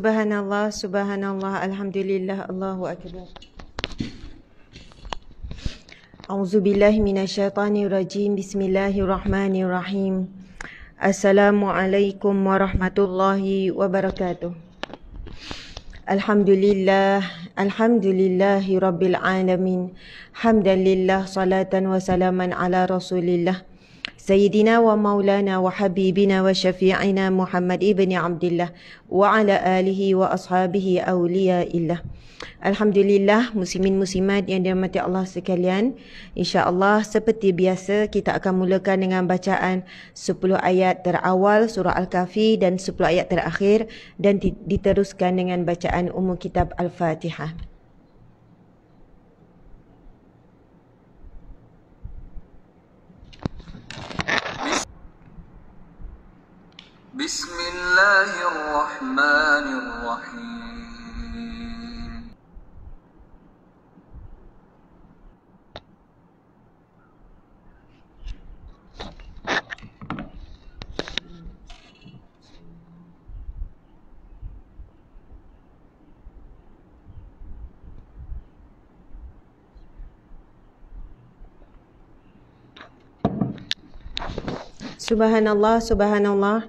Subhanallah, subhanallah, alhamdulillah, Allahu akbar. A'udzu billahi minasyaitonir rajim. Bismillahirrahmanirrahim. Assalamualaikum warahmatullahi wabarakatuh. Alhamdulillah, alhamdulillahirabbil alamin. Hamdalillah salatan wa salaman ala rasulillah wa Maulana, wa Habibina, wa وشفيعنا Muhammad ابن عبد wa ala آله wa أولياء awliya illa. Alhamdulillah, muslimin muslimat yang dirahmati Allah sekalian Insya Allah seperti biasa kita akan mulakan dengan bacaan 10 ayat terawal surah al-kahfi dan 10 ayat terakhir dan diteruskan dengan bacaan umum kitab al-fatihah بسم الله الرحمن الرحيم سبحان الله سبحان الله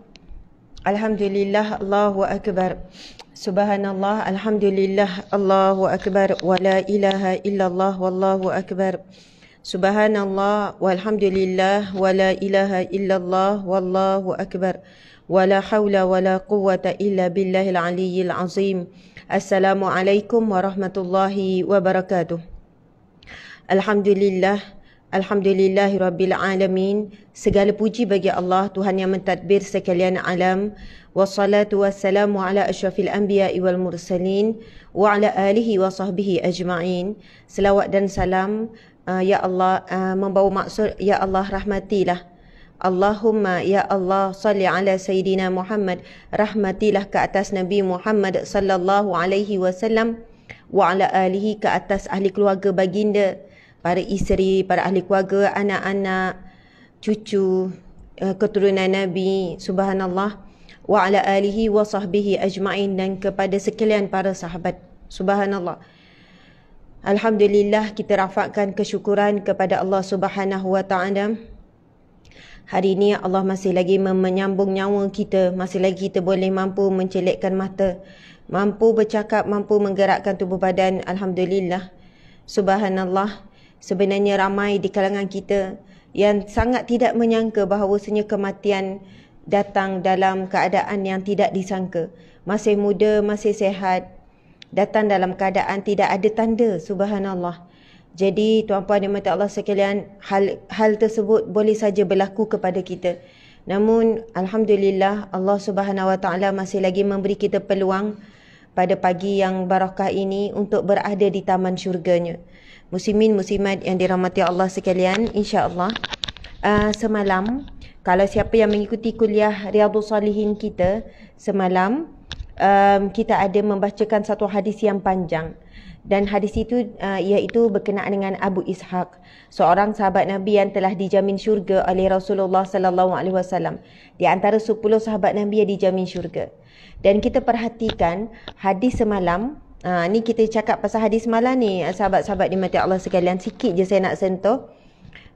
Alhamdulillah Allahu akbar. Subhanallah alhamdulillah Allahu akbar wa la ilaha illallah wallahu akbar. Subhanallah walhamdulillah wa la ilaha illallah wallahu akbar. Wa la hawla wa la quwwata illa billahil aliyyil azim. Assalamualaikum warahmatullahi wabarakatuh. Alhamdulillah Alhamdulillah Rabbil Alamin Segala puji bagi Allah Tuhan yang mentadbir sekalian alam Wassalatu wassalamu ala ashrafil anbiya wal mursalin Wa ala alihi wa sahbihi ajma'in Selawat dan salam uh, Ya Allah uh, membawa maksud Ya Allah rahmatilah Allahumma ya Allah salli ala sayyidina Muhammad rahmatilah ke atas Nabi Muhammad sallallahu alaihi wasallam wa ala alihi ke atas ahli keluarga baginda para isteri, para ahli keluarga, anak-anak, cucu, eh, keturunan Nabi subhanallah wa ala alihi wa sahbihi ajma'in dan kepada sekalian para sahabat subhanallah. Alhamdulillah kita rafakkan kesyukuran kepada Allah subhanahu wa ta'ala. Hari ini Allah masih lagi menyambung nyawa kita, masih lagi kita boleh mampu mencelikkan mata, mampu bercakap, mampu menggerakkan tubuh badan. Alhamdulillah. Subhanallah. Sebenarnya ramai di kalangan kita yang sangat tidak menyangka bahawa bahawasanya kematian datang dalam keadaan yang tidak disangka. Masih muda, masih sehat, datang dalam keadaan tidak ada tanda, subhanallah. Jadi tuan-puan dan Allah sekalian, hal, hal tersebut boleh saja berlaku kepada kita. Namun, Alhamdulillah Allah subhanahu wa ta'ala masih lagi memberi kita peluang pada pagi yang barakah ini untuk berada di taman syurganya. Muslimin muslimat yang dirahmati Allah sekalian, insya-Allah. Uh, semalam kalau siapa yang mengikuti kuliah Riyadhus Salihin kita semalam um, kita ada membacakan satu hadis yang panjang dan hadis itu uh, iaitu berkenaan dengan Abu Ishaq seorang sahabat Nabi yang telah dijamin syurga oleh Rasulullah sallallahu alaihi wasallam di antara 10 sahabat Nabi yang dijamin syurga dan kita perhatikan hadis semalam uh, ni kita cakap pasal hadis malam ni uh, sahabat-sahabat di Mati Allah sekalian sikit je saya nak sentuh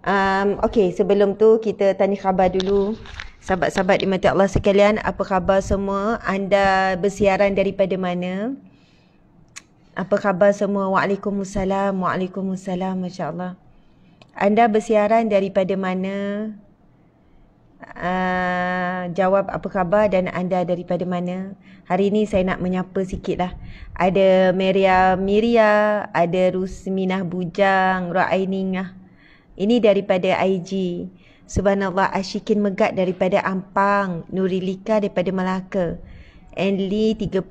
um, okey sebelum tu kita tanya khabar dulu sahabat-sahabat di Mati Allah sekalian apa khabar semua anda bersiaran daripada mana apa khabar semua? Waalaikumsalam. Waalaikumsalam. Masyaallah, Anda bersiaran daripada mana? Uh, jawab apa khabar dan anda daripada mana? Hari ini saya nak menyapa sikit lah. Ada Maria Miria, ada Rusminah Bujang, Ra'ainingah. Ini daripada IG. Subhanallah Ashikin Megat daripada Ampang, Nurilika daripada Melaka. Enli 30,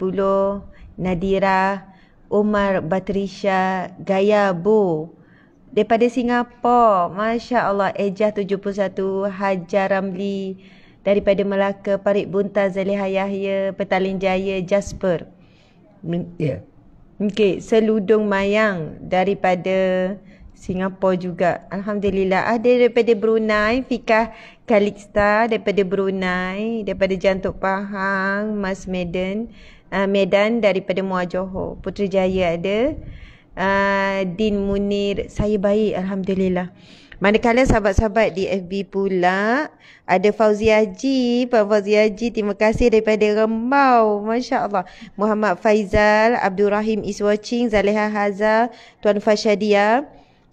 Nadira, Nadira. Umar Batrisha Gaya Bo daripada Singapura. Masya Allah. Ejah 71 Hajar Ramli daripada Melaka. Parit Bunta Zaliha Yahya Petaling Jaya Jasper. Ya. Yeah. Okey. Seludung Mayang daripada Singapura juga. Alhamdulillah. Ada ah, daripada Brunei. Fikah Kalista daripada Brunei. Daripada Jantuk Pahang. Mas Medan uh, Medan daripada Muar Johor. Putrajaya ada. Uh, Din Munir, saya baik Alhamdulillah. Manakala sahabat-sahabat di FB pula, ada Fauzi Haji. Pak Fauzi Haji, terima kasih daripada Rembau. Masya Allah. Muhammad Faizal, Abdul Rahim is watching. Zaleha Haza, Tuan Fashadia.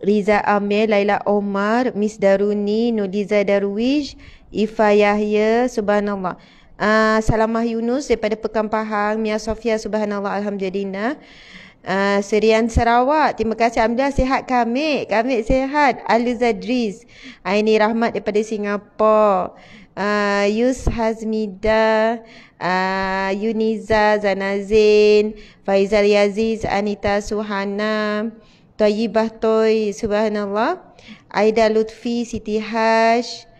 Riza Amir, Laila Omar, Miss Daruni, Nudiza Darwish, Ifa Yahya, Subhanallah. Ah, Salamah Yunus daripada Pekan Pahang, Mia Sofia Subhanallah Alhamdulillah. Uh, ah, Serian Sarawak, terima kasih Alhamdulillah sihat kami, kami sihat Alu Zadriz, Aini ah, Rahmat daripada Singapura uh, Yus Hazmida uh, Yuniza Zanazin, Faizal Yaziz Anita Suhana Toyibah Toy, Subhanallah Aida Lutfi Siti Hash uh,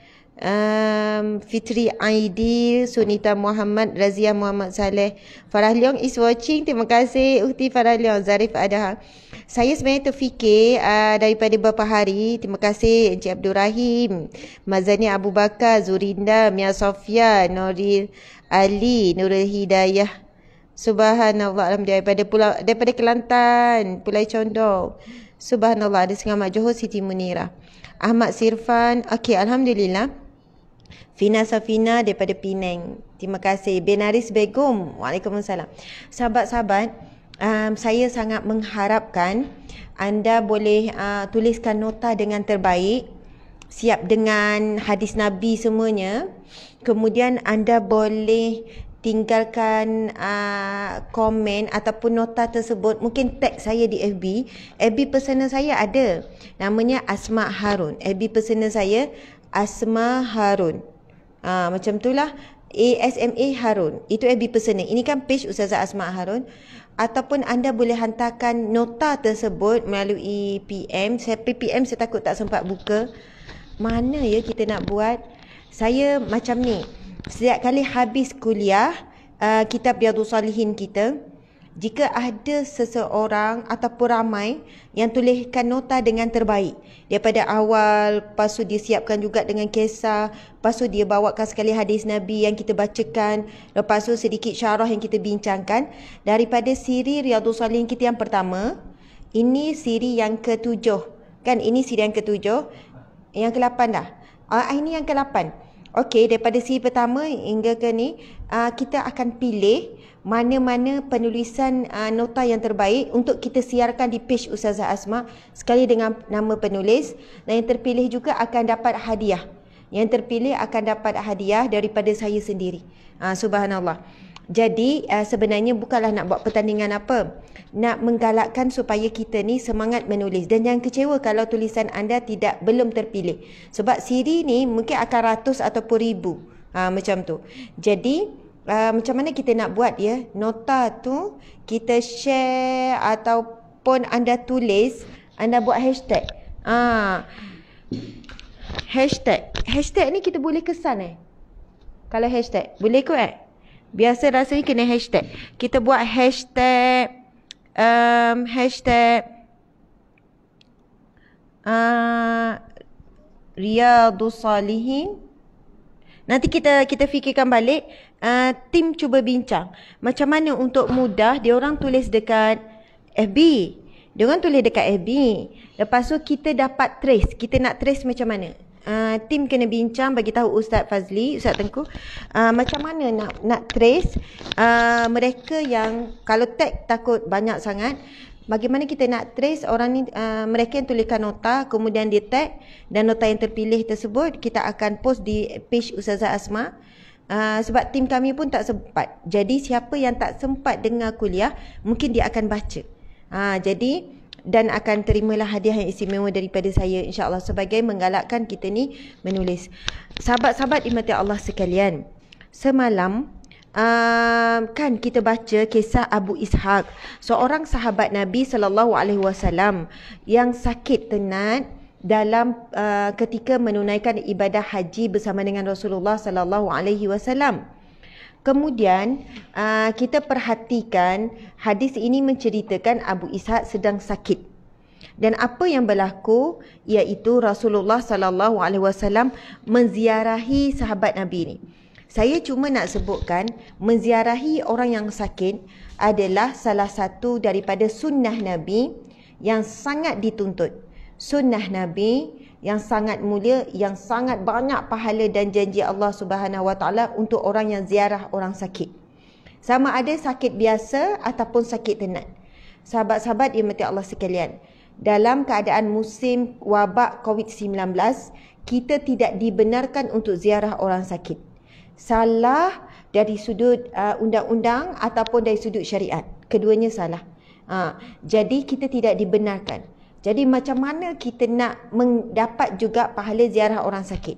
um, Fitri Aidil, Sunita Muhammad, Razia Muhammad Saleh. Farah Leong is watching. Terima kasih Uti Farah Leong, Zarif Adha. Saya sebenarnya terfikir uh, daripada beberapa hari. Terima kasih Encik Abdul Rahim, Mazani Abu Bakar, Zurinda, Mia Sofia, Noril Ali, Nurul Hidayah. Subhanallah Alhamdulillah daripada pulau daripada Kelantan, Pulai Condong. Subhanallah ada Sengamat Johor Siti Munira. Ahmad Sirfan. Okey, Alhamdulillah. Fina Safina daripada Penang. Terima kasih. Benaris Begum. Waalaikumsalam. Sahabat-sahabat, um, saya sangat mengharapkan anda boleh uh, tuliskan nota dengan terbaik. Siap dengan hadis Nabi semuanya. Kemudian anda boleh tinggalkan uh, komen ataupun nota tersebut mungkin tag saya di FB FB personal saya ada namanya Asma Harun FB personal saya Asma Harun Ha, macam itulah ASMA Harun. Itu FB personal. Ini kan page Ustazah Asma Harun. Ataupun anda boleh hantarkan nota tersebut melalui PM. Saya PPM saya takut tak sempat buka. Mana ya kita nak buat? Saya macam ni. Setiap kali habis kuliah, uh, kitab Yadu Salihin kita, jika ada seseorang ataupun ramai yang tuliskan nota dengan terbaik daripada awal lepas tu dia siapkan juga dengan kisah lepas tu dia bawakan sekali hadis Nabi yang kita bacakan lepas tu sedikit syarah yang kita bincangkan daripada siri Riyadus Salim kita yang pertama ini siri yang ketujuh kan ini siri yang ketujuh yang kelapan dah ah, ah ini yang kelapan Okey, daripada siri pertama hingga ke ni uh, kita akan pilih mana-mana penulisan uh, nota yang terbaik untuk kita siarkan di page Ustazah Asma sekali dengan nama penulis dan yang terpilih juga akan dapat hadiah. Yang terpilih akan dapat hadiah daripada saya sendiri. Uh, subhanallah. Jadi uh, sebenarnya bukanlah nak buat pertandingan apa. Nak menggalakkan supaya kita ni semangat menulis dan jangan kecewa kalau tulisan anda tidak belum terpilih. Sebab siri ni mungkin akan ratus ataupun ribu. Uh, macam tu. Jadi uh, macam mana kita nak buat ya nota tu kita share ataupun anda tulis anda buat hashtag ah hashtag hashtag ni kita boleh kesan eh kalau hashtag boleh ke eh biasa rasa ni kena hashtag kita buat hashtag um, hashtag ah uh, Salihin Nanti kita kita fikirkan balik Ah, tim cuba bincang macam mana untuk mudah dia orang tulis dekat FB. Dia orang tulis dekat FB. Lepas tu kita dapat trace. Kita nak trace macam mana? Uh, tim kena bincang bagi tahu Ustaz Fazli, Ustaz Tengku, uh, macam mana nak nak trace uh, mereka yang kalau tag takut banyak sangat, bagaimana kita nak trace orang ni uh, mereka yang tuliskan nota kemudian dia tag dan nota yang terpilih tersebut kita akan post di page Ustazah Asma. Uh, Ah, sebab tim kami pun tak sempat. Jadi siapa yang tak sempat dengar kuliah, mungkin dia akan baca. Uh, jadi dan akan terimalah hadiah yang istimewa daripada saya insya-Allah sebagai menggalakkan kita ni menulis. Sahabat-sahabat imati Allah sekalian. Semalam Um, kan kita baca kisah Abu Ishaq seorang sahabat Nabi sallallahu alaihi wasallam yang sakit tenat dalam uh, ketika menunaikan ibadah haji bersama dengan Rasulullah sallallahu alaihi wasallam. Kemudian uh, kita perhatikan hadis ini menceritakan Abu Ishaq sedang sakit. Dan apa yang berlaku iaitu Rasulullah sallallahu alaihi wasallam menziarahi sahabat Nabi ini. Saya cuma nak sebutkan menziarahi orang yang sakit adalah salah satu daripada sunnah Nabi yang sangat dituntut sunnah Nabi yang sangat mulia yang sangat banyak pahala dan janji Allah Subhanahu Wa untuk orang yang ziarah orang sakit. Sama ada sakit biasa ataupun sakit tenat. Sahabat-sahabat yang mati Allah sekalian, dalam keadaan musim wabak COVID-19, kita tidak dibenarkan untuk ziarah orang sakit. Salah dari sudut uh, undang-undang ataupun dari sudut syariat. Keduanya salah. Uh, jadi kita tidak dibenarkan. Jadi macam mana kita nak mendapat juga pahala ziarah orang sakit?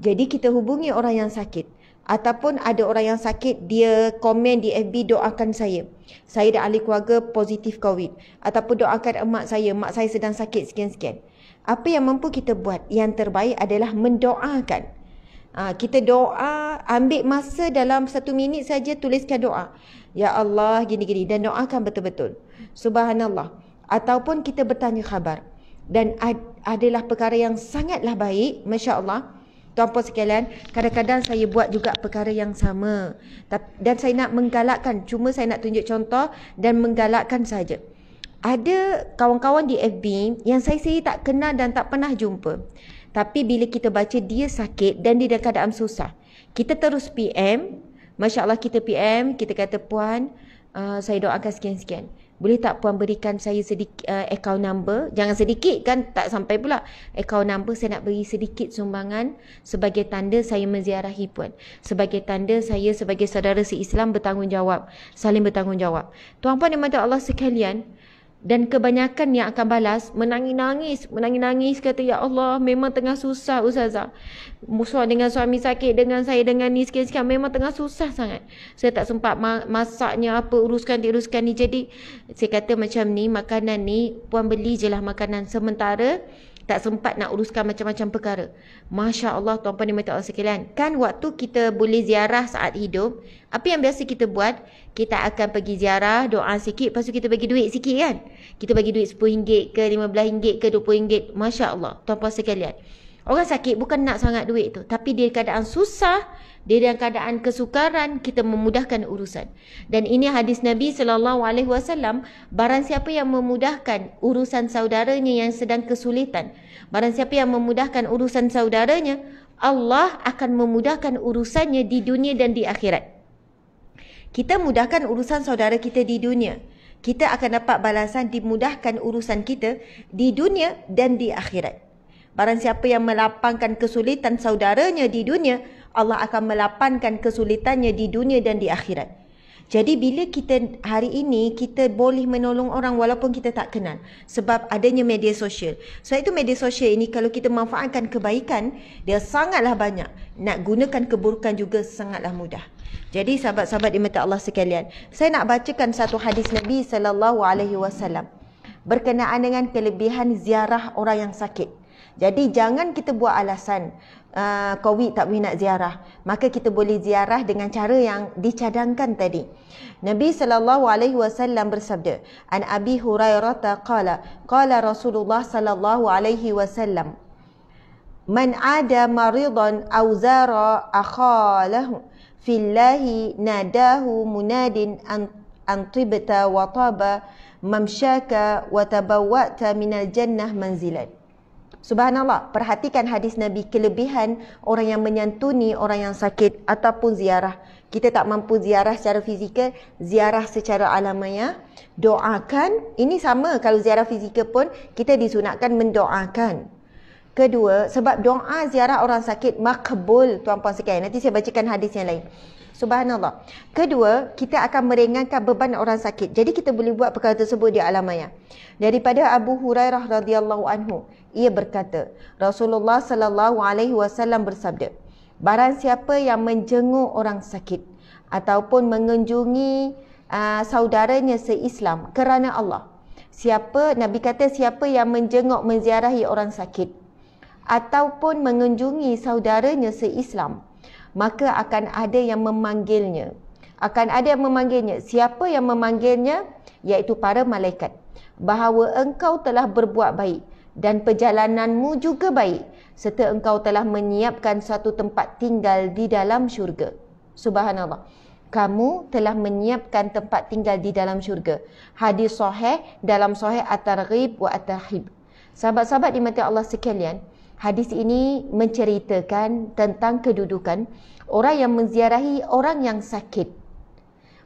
Jadi kita hubungi orang yang sakit ataupun ada orang yang sakit dia komen di FB doakan saya. Saya dah ahli keluarga positif COVID ataupun doakan emak saya, mak saya sedang sakit sekian-sekian. Apa yang mampu kita buat? Yang terbaik adalah mendoakan. Ha, kita doa, ambil masa dalam satu minit saja tuliskan doa. Ya Allah, gini-gini. Dan doakan betul-betul. Subhanallah ataupun kita bertanya khabar dan ad, adalah perkara yang sangatlah baik masya-Allah tuan-puan sekalian kadang-kadang saya buat juga perkara yang sama dan saya nak menggalakkan cuma saya nak tunjuk contoh dan menggalakkan saja ada kawan-kawan di FB yang saya sendiri tak kenal dan tak pernah jumpa tapi bila kita baca dia sakit dan dia dalam keadaan susah kita terus PM masya-Allah kita PM kita kata puan uh, saya doakan sekian-sekian boleh tak puan berikan saya sedikit uh, eh, account number jangan sedikit kan tak sampai pula account number saya nak beri sedikit sumbangan sebagai tanda saya menziarahi puan sebagai tanda saya sebagai saudara Islam bertanggungjawab saling bertanggungjawab tuan puan dan Allah sekalian dan kebanyakan yang akan balas menangis-nangis, menangis-nangis kata ya Allah memang tengah susah ustazah. Musuh dengan suami sakit dengan saya dengan ni sekian-sekian memang tengah susah sangat. Saya tak sempat ma- masaknya apa uruskan diuruskan ni. Jadi saya kata macam ni makanan ni puan beli je lah makanan sementara tak sempat nak uruskan macam-macam perkara. Masya Allah Tuan Puan Dimata Allah sekalian. Kan waktu kita boleh ziarah saat hidup. Apa yang biasa kita buat? Kita akan pergi ziarah, doa sikit. Lepas tu kita bagi duit sikit kan? Kita bagi duit RM10 ke RM15 ke RM20. Masya Allah Tuan Puan sekalian. Orang sakit bukan nak sangat duit tu. Tapi dia keadaan susah. Dia dalam keadaan kesukaran. Kita memudahkan urusan. Dan ini hadis Nabi sallallahu SAW. Barang siapa yang memudahkan urusan saudaranya yang sedang kesulitan. Barang siapa yang memudahkan urusan saudaranya. Allah akan memudahkan urusannya di dunia dan di akhirat. Kita mudahkan urusan saudara kita di dunia. Kita akan dapat balasan dimudahkan urusan kita di dunia dan di akhirat. Barang siapa yang melapangkan kesulitan saudaranya di dunia, Allah akan melapangkan kesulitannya di dunia dan di akhirat. Jadi bila kita hari ini kita boleh menolong orang walaupun kita tak kenal sebab adanya media sosial. Sebab itu media sosial ini kalau kita manfaatkan kebaikan dia sangatlah banyak. Nak gunakan keburukan juga sangatlah mudah. Jadi sahabat-sahabat di Allah sekalian, saya nak bacakan satu hadis Nabi sallallahu alaihi wasallam berkenaan dengan kelebihan ziarah orang yang sakit. Jadi jangan kita buat alasan uh, COVID tak boleh nak ziarah. Maka kita boleh ziarah dengan cara yang dicadangkan tadi. Nabi sallallahu alaihi wasallam bersabda, An Abi Hurairah taqala, qala Rasulullah sallallahu alaihi wasallam, Man ada maridan aw zara akhalahu fillahi nadahu munadin an antibta wa taba mamshaka wa tabawwa'ta min al jannah manzilan Subhanallah, perhatikan hadis Nabi kelebihan orang yang menyantuni orang yang sakit ataupun ziarah. Kita tak mampu ziarah secara fizikal, ziarah secara alamaya. Doakan, ini sama kalau ziarah fizikal pun kita disunatkan mendoakan. Kedua, sebab doa ziarah orang sakit makbul tuan-puan sekalian. Nanti saya bacakan hadis yang lain. Subhanallah. Kedua, kita akan meringankan beban orang sakit. Jadi kita boleh buat perkara tersebut di alam maya. Daripada Abu Hurairah radhiyallahu anhu, ia berkata, Rasulullah sallallahu alaihi wasallam bersabda, barang siapa yang menjenguk orang sakit ataupun mengunjungi uh, saudaranya seislam kerana Allah. Siapa Nabi kata siapa yang menjenguk menziarahi orang sakit ataupun mengunjungi saudaranya seislam maka akan ada yang memanggilnya. Akan ada yang memanggilnya. Siapa yang memanggilnya? Iaitu para malaikat. Bahawa engkau telah berbuat baik dan perjalananmu juga baik. Serta engkau telah menyiapkan satu tempat tinggal di dalam syurga. Subhanallah. Kamu telah menyiapkan tempat tinggal di dalam syurga. Hadis sahih dalam sahih at-targhib wa at-tahib. Sahabat-sahabat di mata Allah sekalian, Hadis ini menceritakan tentang kedudukan orang yang menziarahi orang yang sakit.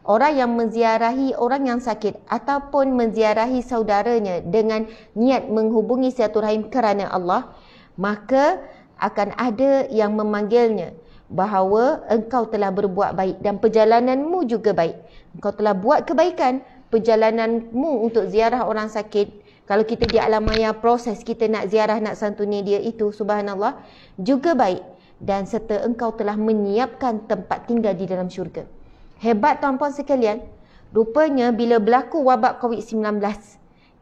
Orang yang menziarahi orang yang sakit ataupun menziarahi saudaranya dengan niat menghubungi silaturahim kerana Allah, maka akan ada yang memanggilnya bahawa engkau telah berbuat baik dan perjalananmu juga baik. Engkau telah buat kebaikan, perjalananmu untuk ziarah orang sakit kalau kita di alam maya proses kita nak ziarah nak santuni dia itu subhanallah juga baik dan serta engkau telah menyiapkan tempat tinggal di dalam syurga. Hebat tuan-puan sekalian, rupanya bila berlaku wabak COVID-19,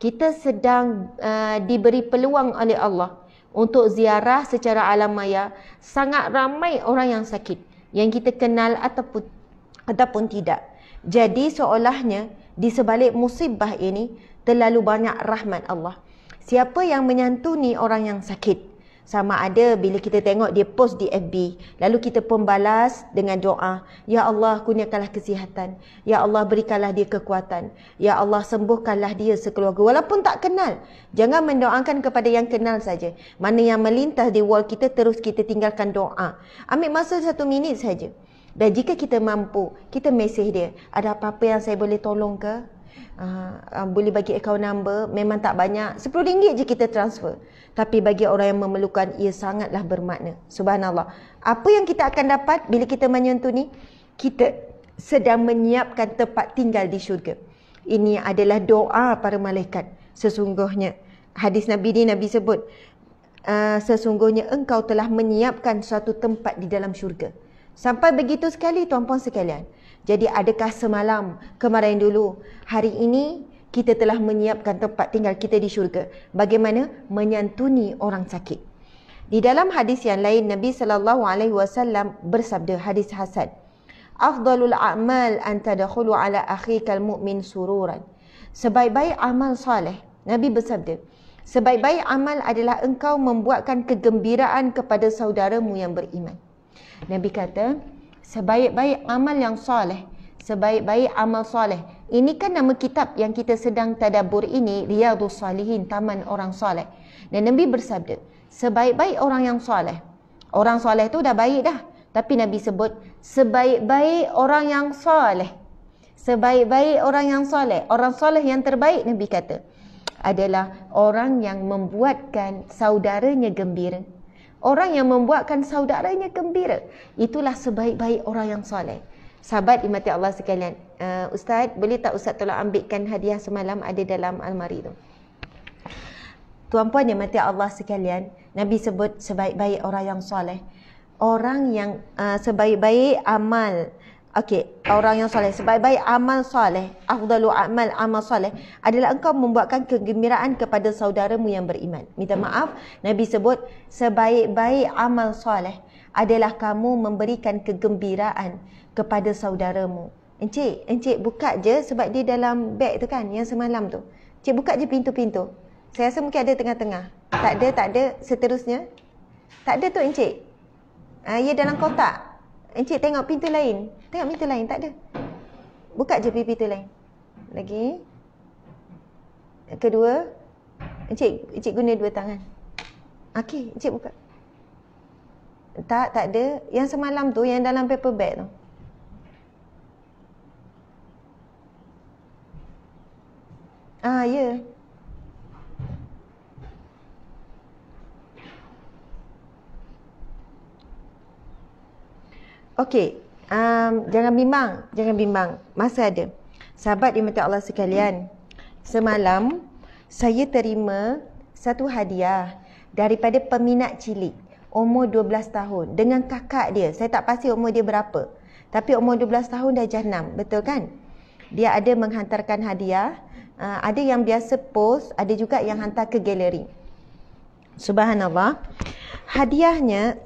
kita sedang uh, diberi peluang oleh Allah untuk ziarah secara alam maya sangat ramai orang yang sakit yang kita kenal ataupun ataupun tidak. Jadi seolahnya di sebalik musibah ini terlalu banyak rahmat Allah. Siapa yang menyantuni orang yang sakit? Sama ada bila kita tengok dia post di FB Lalu kita pembalas dengan doa Ya Allah kurniakanlah kesihatan Ya Allah berikanlah dia kekuatan Ya Allah sembuhkanlah dia sekeluarga Walaupun tak kenal Jangan mendoakan kepada yang kenal saja Mana yang melintas di wall kita terus kita tinggalkan doa Ambil masa satu minit saja dan jika kita mampu, kita mesej dia, ada apa-apa yang saya boleh tolong ke? uh, uh, boleh bagi account number memang tak banyak RM10 je kita transfer tapi bagi orang yang memerlukan ia sangatlah bermakna subhanallah apa yang kita akan dapat bila kita menyentuh ni kita sedang menyiapkan tempat tinggal di syurga ini adalah doa para malaikat sesungguhnya hadis nabi ni nabi sebut uh, sesungguhnya engkau telah menyiapkan suatu tempat di dalam syurga sampai begitu sekali tuan-tuan sekalian jadi adakah semalam, kemarin dulu, hari ini kita telah menyiapkan tempat tinggal kita di syurga? Bagaimana menyantuni orang sakit? Di dalam hadis yang lain Nabi sallallahu alaihi wasallam bersabda hadis hasan. Afdalul a'mal an tadkhulu ala akhika al sururan. Sebaik-baik amal soleh, Nabi bersabda, sebaik-baik amal adalah engkau membuatkan kegembiraan kepada saudaramu yang beriman. Nabi kata, sebaik-baik amal yang soleh sebaik-baik amal soleh ini kan nama kitab yang kita sedang tadabur ini riyadhus salihin taman orang soleh dan nabi bersabda sebaik-baik orang yang soleh orang soleh tu dah baik dah tapi nabi sebut sebaik-baik orang yang soleh sebaik-baik orang yang soleh orang soleh yang terbaik nabi kata adalah orang yang membuatkan saudaranya gembira Orang yang membuatkan saudaranya gembira. Itulah sebaik-baik orang yang soleh. Sahabat imati Allah sekalian. Uh, Ustaz, boleh tak Ustaz tolong ambilkan hadiah semalam ada dalam almari tu? Tuan-puan imati Allah sekalian. Nabi sebut sebaik-baik orang yang soleh. Orang yang uh, sebaik-baik amal. Okey, orang yang soleh sebaik-baik amal soleh, afdalu amal amal soleh adalah engkau membuatkan kegembiraan kepada saudaramu yang beriman. Minta maaf, Nabi sebut sebaik-baik amal soleh adalah kamu memberikan kegembiraan kepada saudaramu. Encik, encik buka je sebab dia dalam beg tu kan yang semalam tu. Encik buka je pintu-pintu. Saya rasa mungkin ada tengah-tengah. Tak ada, tak ada. Seterusnya. Tak ada tu encik. Ah, ia dalam kotak. Encik tengok pintu lain. Tengok meter lain tak ada. Buka je pipi tu lain. Lagi. Kedua. Encik, encik guna dua tangan. Okey, encik buka. Tak, tak ada. Yang semalam tu, yang dalam paper bag tu. Ah, ya. Yeah. Okey, um, jangan bimbang, jangan bimbang. Masa ada. Sahabat di mata Allah sekalian. Semalam saya terima satu hadiah daripada peminat cilik umur 12 tahun dengan kakak dia. Saya tak pasti umur dia berapa. Tapi umur 12 tahun dah jahat betul kan? Dia ada menghantarkan hadiah. Uh, ada yang biasa post, ada juga yang hantar ke galeri. Subhanallah. Hadiahnya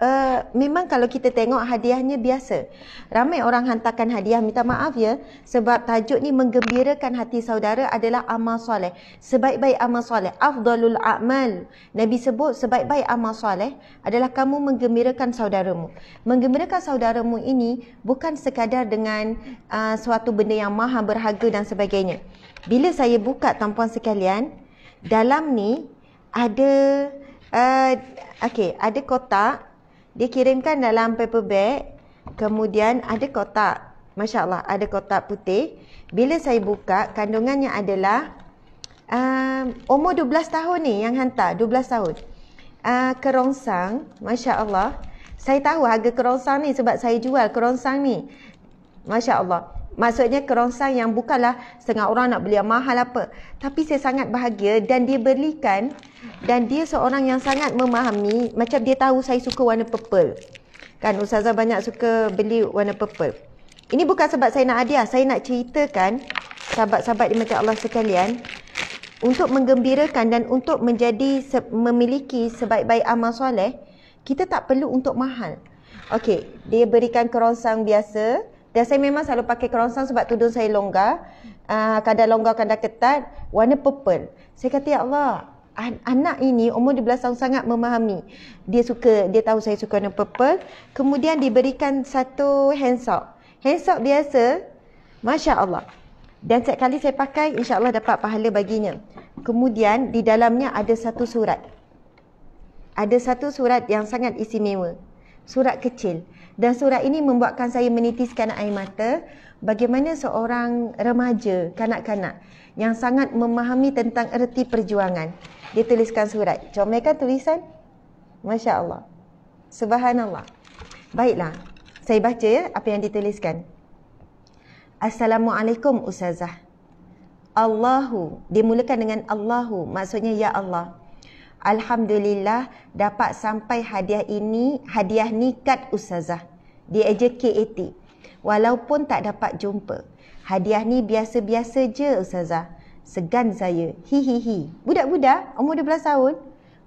Eh, memang kalau kita tengok hadiahnya biasa. Ramai orang hantarkan hadiah minta maaf ya sebab tajuk ni menggembirakan hati saudara adalah amal soleh. Sebaik-baik amal soleh, afdalul a'mal. Nabi sebut sebaik-baik amal soleh adalah kamu menggembirakan saudaramu. Menggembirakan saudaramu ini bukan sekadar dengan uh, suatu benda yang maha berharga dan sebagainya. Bila saya buka tampuan sekalian, dalam ni ada Uh, eh, okay, ada kotak Dikirimkan dalam paper bag kemudian ada kotak masya-Allah ada kotak putih bila saya buka kandungannya adalah uh, umur 12 tahun ni yang hantar 12 tahun uh, kerongsang masya-Allah saya tahu harga kerongsang ni sebab saya jual kerongsang ni masya-Allah Maksudnya kerongsang yang bukanlah setengah orang nak beli yang mahal apa. Tapi saya sangat bahagia dan dia belikan. Dan dia seorang yang sangat memahami. Macam dia tahu saya suka warna purple. Kan Ustazah banyak suka beli warna purple. Ini bukan sebab saya nak hadiah. Saya nak ceritakan sahabat-sahabat di mata Allah sekalian. Untuk menggembirakan dan untuk menjadi memiliki sebaik-baik amal soleh. Kita tak perlu untuk mahal. Okey, dia berikan kerongsang biasa. Dan saya memang selalu pakai kerongsang sebab tudung saya longgar. Uh, kadar longgar, kadar ketat. Warna purple. Saya kata, Ya Allah, an- anak ini umur 12 tahun sangat memahami. Dia suka, dia tahu saya suka warna purple. Kemudian diberikan satu hand sock. Hand sock biasa. Masya Allah. Dan setiap kali saya pakai, insya Allah dapat pahala baginya. Kemudian di dalamnya ada satu surat. Ada satu surat yang sangat istimewa surat kecil dan surat ini membuatkan saya menitiskan air mata bagaimana seorang remaja kanak-kanak yang sangat memahami tentang erti perjuangan dia tuliskan surat mereka tulisan Masya Allah Subhanallah Baiklah Saya baca ya Apa yang dituliskan Assalamualaikum Ustazah Allahu Dia mulakan dengan Allahu Maksudnya Ya Allah Alhamdulillah dapat sampai hadiah ini, hadiah nikat Ustazah di Eja KAT. Walaupun tak dapat jumpa, hadiah ni biasa-biasa je Ustazah. Segan saya, hihihi. Budak-budak, umur 12 tahun.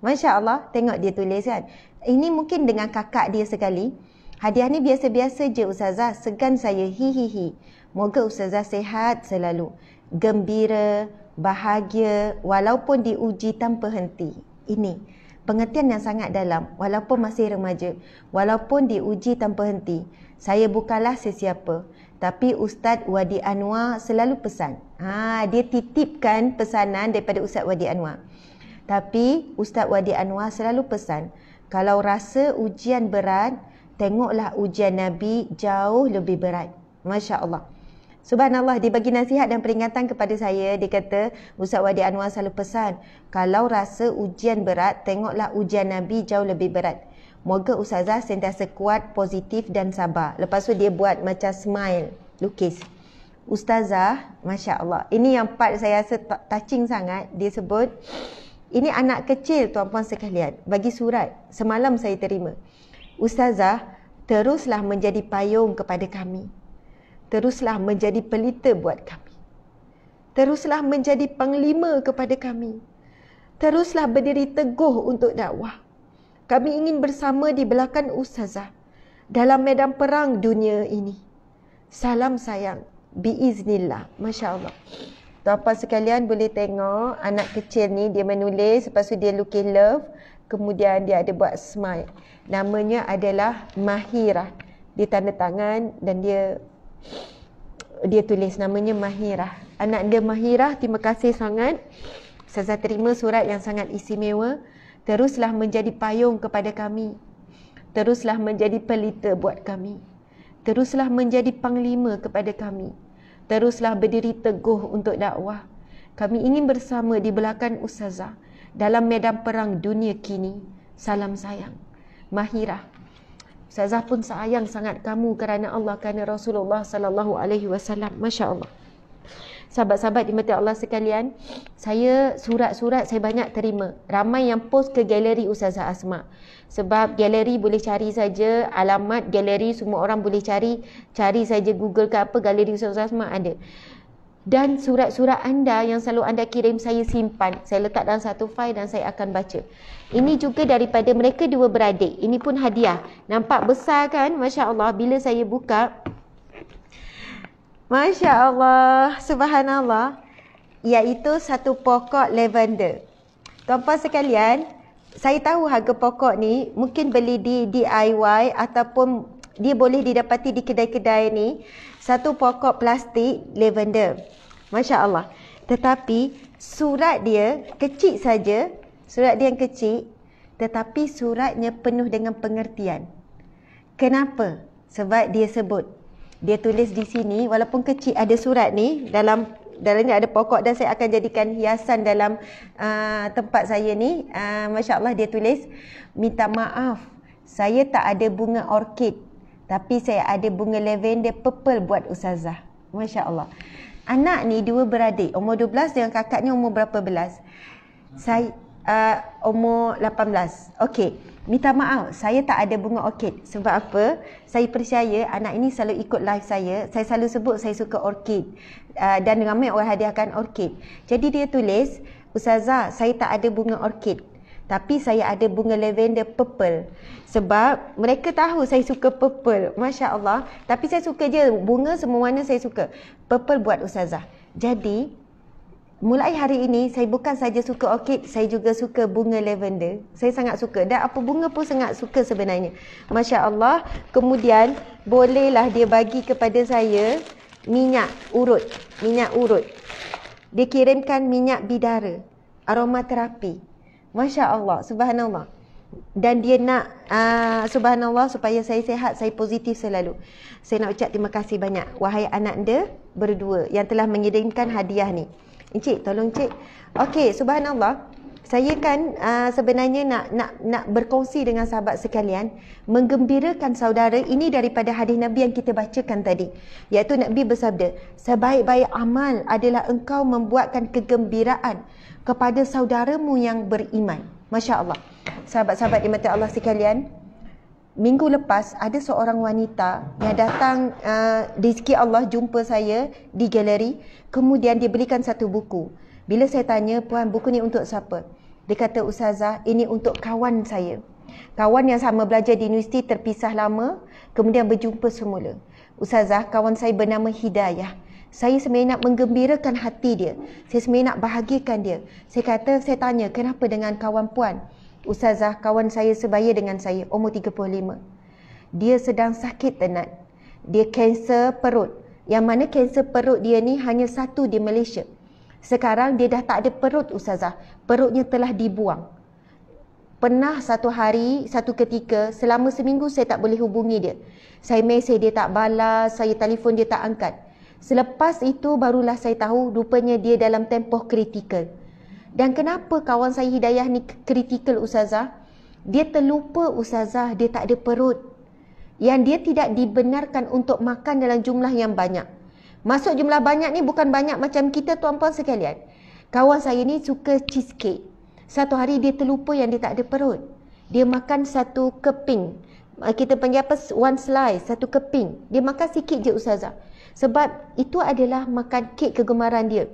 Masya Allah, tengok dia tulis kan. Ini mungkin dengan kakak dia sekali. Hadiah ni biasa-biasa je Ustazah, segan saya, hihihi. Moga Ustazah sehat selalu. Gembira, bahagia walaupun diuji tanpa henti ini pengertian yang sangat dalam walaupun masih remaja walaupun diuji tanpa henti saya bukanlah sesiapa tapi Ustaz Wadi Anwar selalu pesan ha, dia titipkan pesanan daripada Ustaz Wadi Anwar tapi Ustaz Wadi Anwar selalu pesan kalau rasa ujian berat tengoklah ujian Nabi jauh lebih berat Masya Allah Subhanallah dia bagi nasihat dan peringatan kepada saya dia kata Ustaz Wadi Anwar selalu pesan kalau rasa ujian berat tengoklah ujian Nabi jauh lebih berat. Moga Ustazah sentiasa kuat, positif dan sabar. Lepas tu dia buat macam smile, lukis. Ustazah, Masya Allah. Ini yang part saya rasa touching sangat. Dia sebut, ini anak kecil tuan puan sekalian. Bagi surat, semalam saya terima. Ustazah, teruslah menjadi payung kepada kami teruslah menjadi pelita buat kami. Teruslah menjadi panglima kepada kami. Teruslah berdiri teguh untuk dakwah. Kami ingin bersama di belakang Ustazah dalam medan perang dunia ini. Salam sayang. Biiznillah. Masya Allah. Tuan-tuan sekalian boleh tengok anak kecil ni dia menulis. Lepas tu dia lukis love. Kemudian dia ada buat smile. Namanya adalah Mahira. Dia tanda tangan dan dia dia tulis namanya Mahirah. Anak dia Mahirah, terima kasih sangat. Saya terima surat yang sangat istimewa. Teruslah menjadi payung kepada kami. Teruslah menjadi pelita buat kami. Teruslah menjadi panglima kepada kami. Teruslah berdiri teguh untuk dakwah. Kami ingin bersama di belakang Ustazah dalam medan perang dunia kini. Salam sayang. Mahirah, Ustazah pun sayang sangat kamu kerana Allah kerana Rasulullah sallallahu alaihi wasallam. Masya-Allah. Sahabat-sahabat di mata Allah sekalian, saya surat-surat saya banyak terima. Ramai yang post ke galeri Ustazah Asma. Sebab galeri boleh cari saja alamat galeri semua orang boleh cari, cari saja Google ke apa galeri Ustazah Asma ada dan surat-surat anda yang selalu anda kirim saya simpan. Saya letak dalam satu fail dan saya akan baca. Ini juga daripada mereka dua beradik. Ini pun hadiah. Nampak besar kan? Masya Allah. Bila saya buka. Masya Allah. Subhanallah. Iaitu satu pokok lavender. Tuan-puan sekalian. Saya tahu harga pokok ni mungkin beli di DIY ataupun dia boleh didapati di kedai-kedai ni satu pokok plastik lavender. Masya Allah. Tetapi surat dia kecil saja. Surat dia yang kecil. Tetapi suratnya penuh dengan pengertian. Kenapa? Sebab dia sebut. Dia tulis di sini walaupun kecil ada surat ni dalam dalamnya ada pokok dan saya akan jadikan hiasan dalam uh, tempat saya ni. Uh, ah, Masya Allah dia tulis minta maaf saya tak ada bunga orkid tapi saya ada bunga lavender purple buat Ustazah. Masya Allah. Anak ni dua beradik. Umur 12 dengan kakaknya umur berapa belas? Saya uh, umur 18. Okey. Minta maaf. Saya tak ada bunga orkid. Sebab apa? Saya percaya anak ini selalu ikut live saya. Saya selalu sebut saya suka orkid. Uh, dan ramai orang hadiahkan orkid. Jadi dia tulis, Ustazah, saya tak ada bunga orkid. Tapi saya ada bunga lavender purple. Sebab mereka tahu saya suka purple. Masya Allah. Tapi saya suka je bunga semua warna saya suka. Purple buat usazah. Jadi, mulai hari ini saya bukan saja suka orchid. Saya juga suka bunga lavender. Saya sangat suka. Dan apa bunga pun sangat suka sebenarnya. Masya Allah. Kemudian, bolehlah dia bagi kepada saya minyak urut. Minyak urut. Dia kirimkan minyak bidara. Aromaterapi. Masya Allah, subhanallah. Dan dia nak uh, subhanallah supaya saya sehat, saya positif selalu. Saya nak ucap terima kasih banyak. Wahai anak anda berdua yang telah mengirimkan hadiah ni. Encik, tolong cik. Okey, subhanallah. Saya kan uh, sebenarnya nak nak nak berkongsi dengan sahabat sekalian menggembirakan saudara ini daripada hadis Nabi yang kita bacakan tadi iaitu Nabi bersabda sebaik-baik amal adalah engkau membuatkan kegembiraan kepada saudaramu yang beriman. Masya Allah. Sahabat-sahabat di mata Allah sekalian. Minggu lepas ada seorang wanita yang datang uh, rezeki Allah jumpa saya di galeri. Kemudian dia belikan satu buku. Bila saya tanya, Puan buku ni untuk siapa? Dia kata, Ustazah ini untuk kawan saya. Kawan yang sama belajar di universiti terpisah lama. Kemudian berjumpa semula. Ustazah, kawan saya bernama Hidayah. Saya sebenarnya nak menggembirakan hati dia. Saya sebenarnya nak bahagikan dia. Saya kata, saya tanya, kenapa dengan kawan puan? Ustazah, kawan saya sebaya dengan saya, umur 35. Dia sedang sakit tenat. Dia kanser perut. Yang mana kanser perut dia ni hanya satu di Malaysia. Sekarang dia dah tak ada perut, Ustazah. Perutnya telah dibuang. Pernah satu hari, satu ketika, selama seminggu saya tak boleh hubungi dia. Saya mesej dia tak balas, saya telefon dia tak angkat. Selepas itu barulah saya tahu rupanya dia dalam tempoh kritikal. Dan kenapa kawan saya Hidayah ni kritikal Ustazah? Dia terlupa Ustazah, dia tak ada perut. Yang dia tidak dibenarkan untuk makan dalam jumlah yang banyak. Masuk jumlah banyak ni bukan banyak macam kita tuan-puan sekalian. Kawan saya ni suka cheesecake. Satu hari dia terlupa yang dia tak ada perut. Dia makan satu keping. Ah, kita panggil apa? One slice, satu keping. Dia makan sikit je Ustazah. Sebab itu adalah makan kek kegemaran dia.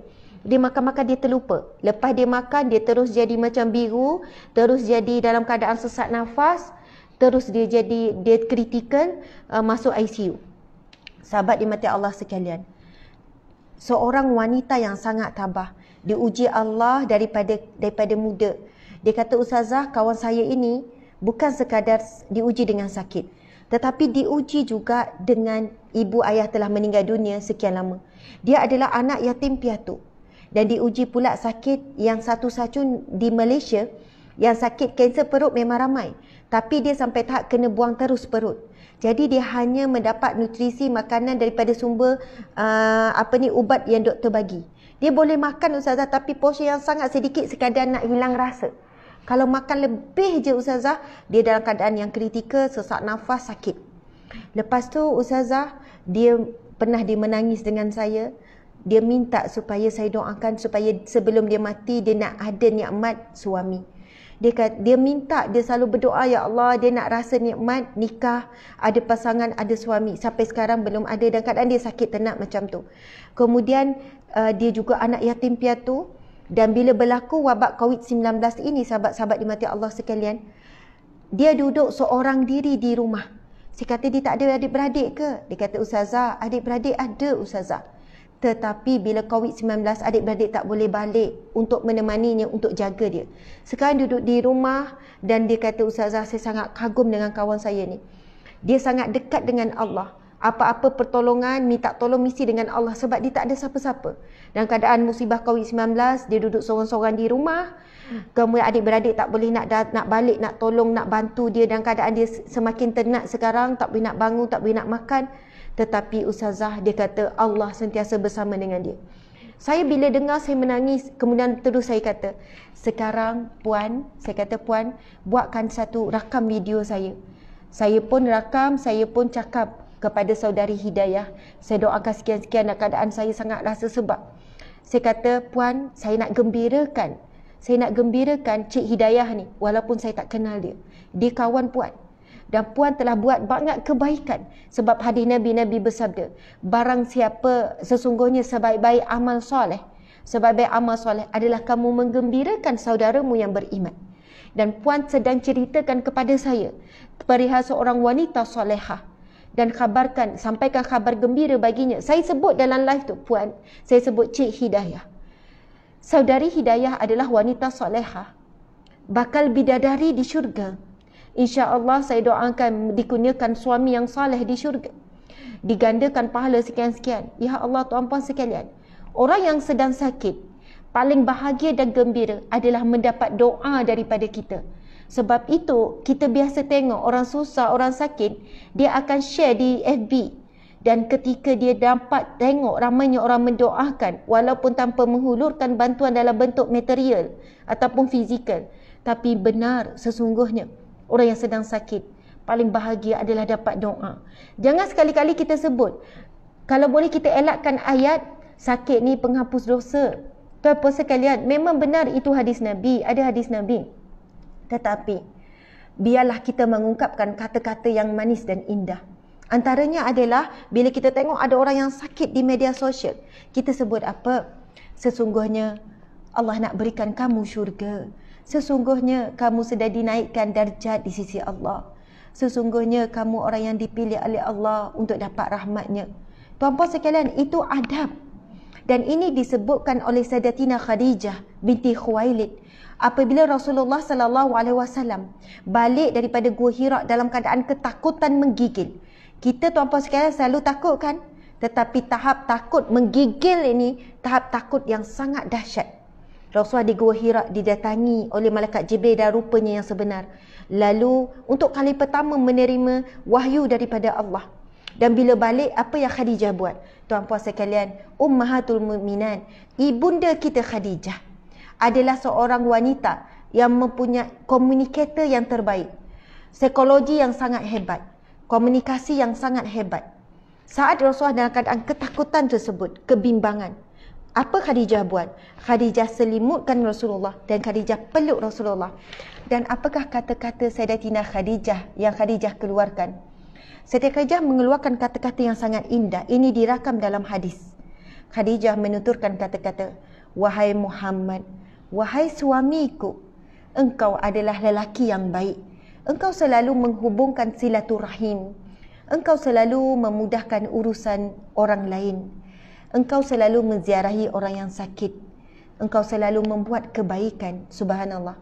Dia makan-makan dia terlupa. Lepas dia makan dia terus jadi macam biru, terus jadi dalam keadaan sesak nafas, terus dia jadi dia kritikal uh, masuk ICU. Sahabat di mata Allah sekalian. Seorang wanita yang sangat tabah diuji Allah daripada daripada muda. Dia kata ustazah kawan saya ini bukan sekadar diuji dengan sakit tetapi diuji juga dengan ibu ayah telah meninggal dunia sekian lama. Dia adalah anak yatim piatu dan diuji pula sakit yang satu sacun di Malaysia yang sakit kanser perut memang ramai tapi dia sampai tahap kena buang terus perut. Jadi dia hanya mendapat nutrisi makanan daripada sumber uh, apa ni ubat yang doktor bagi. Dia boleh makan ustazah tapi porsi yang sangat sedikit sekadar nak hilang rasa. Kalau makan lebih je Ustazah, dia dalam keadaan yang kritikal, sesak nafas, sakit. Lepas tu Ustazah, dia pernah dia menangis dengan saya. Dia minta supaya saya doakan supaya sebelum dia mati, dia nak ada nikmat suami. Dia, kata, dia minta, dia selalu berdoa, Ya Allah, dia nak rasa nikmat, nikah, ada pasangan, ada suami. Sampai sekarang belum ada dan kadang dia sakit tenat macam tu. Kemudian uh, dia juga anak yatim piatu, dan bila berlaku wabak COVID-19 ini, sahabat-sahabat di mati Allah sekalian, dia duduk seorang diri di rumah. Saya kata dia tak ada adik-beradik ke? Dia kata Ustazah, adik-beradik ada Ustazah. Tetapi bila COVID-19, adik-beradik tak boleh balik untuk menemaninya, untuk jaga dia. Sekarang duduk di rumah dan dia kata Ustazah, saya sangat kagum dengan kawan saya ni. Dia sangat dekat dengan Allah apa-apa pertolongan, minta tolong mesti dengan Allah sebab dia tak ada siapa-siapa. Dan keadaan musibah COVID-19, dia duduk seorang-seorang di rumah. Kemudian adik-beradik tak boleh nak nak balik, nak tolong, nak bantu dia. Dan keadaan dia semakin tenat sekarang, tak boleh nak bangun, tak boleh nak makan. Tetapi Ustazah, dia kata Allah sentiasa bersama dengan dia. Saya bila dengar saya menangis kemudian terus saya kata sekarang puan saya kata puan buatkan satu rakam video saya. Saya pun rakam, saya pun cakap kepada saudari Hidayah. Saya doakan sekian-sekian dan keadaan saya sangat rasa sebab. Saya kata, Puan, saya nak gembirakan. Saya nak gembirakan Cik Hidayah ni walaupun saya tak kenal dia. Dia kawan Puan. Dan Puan telah buat banyak kebaikan sebab hadis Nabi-Nabi bersabda. Barang siapa sesungguhnya sebaik-baik amal soleh. Sebaik-baik amal soleh adalah kamu menggembirakan saudaramu yang beriman. Dan Puan sedang ceritakan kepada saya perihal seorang wanita solehah dan khabarkan sampaikan khabar gembira baginya saya sebut dalam live tu puan saya sebut cik hidayah saudari hidayah adalah wanita solehah bakal bidadari di syurga Insya Allah saya doakan dikurniakan suami yang soleh di syurga digandakan pahala sekian-sekian ya Allah tuan puan sekalian orang yang sedang sakit paling bahagia dan gembira adalah mendapat doa daripada kita sebab itu kita biasa tengok orang susah, orang sakit, dia akan share di FB. Dan ketika dia dapat tengok ramainya orang mendoakan walaupun tanpa menghulurkan bantuan dalam bentuk material ataupun fizikal. Tapi benar sesungguhnya orang yang sedang sakit paling bahagia adalah dapat doa. Jangan sekali-kali kita sebut kalau boleh kita elakkan ayat sakit ni penghapus dosa. Tuan-tuan sekalian, memang benar itu hadis Nabi. Ada hadis Nabi. Tetapi biarlah kita mengungkapkan kata-kata yang manis dan indah. Antaranya adalah bila kita tengok ada orang yang sakit di media sosial, kita sebut apa? Sesungguhnya Allah nak berikan kamu syurga. Sesungguhnya kamu sudah dinaikkan darjat di sisi Allah. Sesungguhnya kamu orang yang dipilih oleh Allah untuk dapat rahmatnya. Tuan-puan sekalian, itu adab dan ini disebutkan oleh Sayyidatina Khadijah binti Khuwailid apabila Rasulullah sallallahu alaihi wasallam balik daripada Gua Hira dalam keadaan ketakutan menggigil. Kita tuan-puan sekalian selalu takut kan? Tetapi tahap takut menggigil ini tahap takut yang sangat dahsyat. Rasulullah di Gua Hira didatangi oleh malaikat Jibril dan rupanya yang sebenar. Lalu untuk kali pertama menerima wahyu daripada Allah. Dan bila balik apa yang Khadijah buat? tuan puan sekalian, ummahatul mukminin, ibunda kita Khadijah adalah seorang wanita yang mempunyai komunikator yang terbaik. Psikologi yang sangat hebat, komunikasi yang sangat hebat. Saat Rasulullah dalam keadaan ketakutan tersebut, kebimbangan, apa Khadijah buat? Khadijah selimutkan Rasulullah dan Khadijah peluk Rasulullah. Dan apakah kata-kata Sayyidatina Khadijah yang Khadijah keluarkan? Siti Khadijah mengeluarkan kata-kata yang sangat indah. Ini dirakam dalam hadis. Khadijah menuturkan kata-kata, Wahai Muhammad, wahai suamiku, engkau adalah lelaki yang baik. Engkau selalu menghubungkan silaturahim. Engkau selalu memudahkan urusan orang lain. Engkau selalu menziarahi orang yang sakit. Engkau selalu membuat kebaikan. Subhanallah.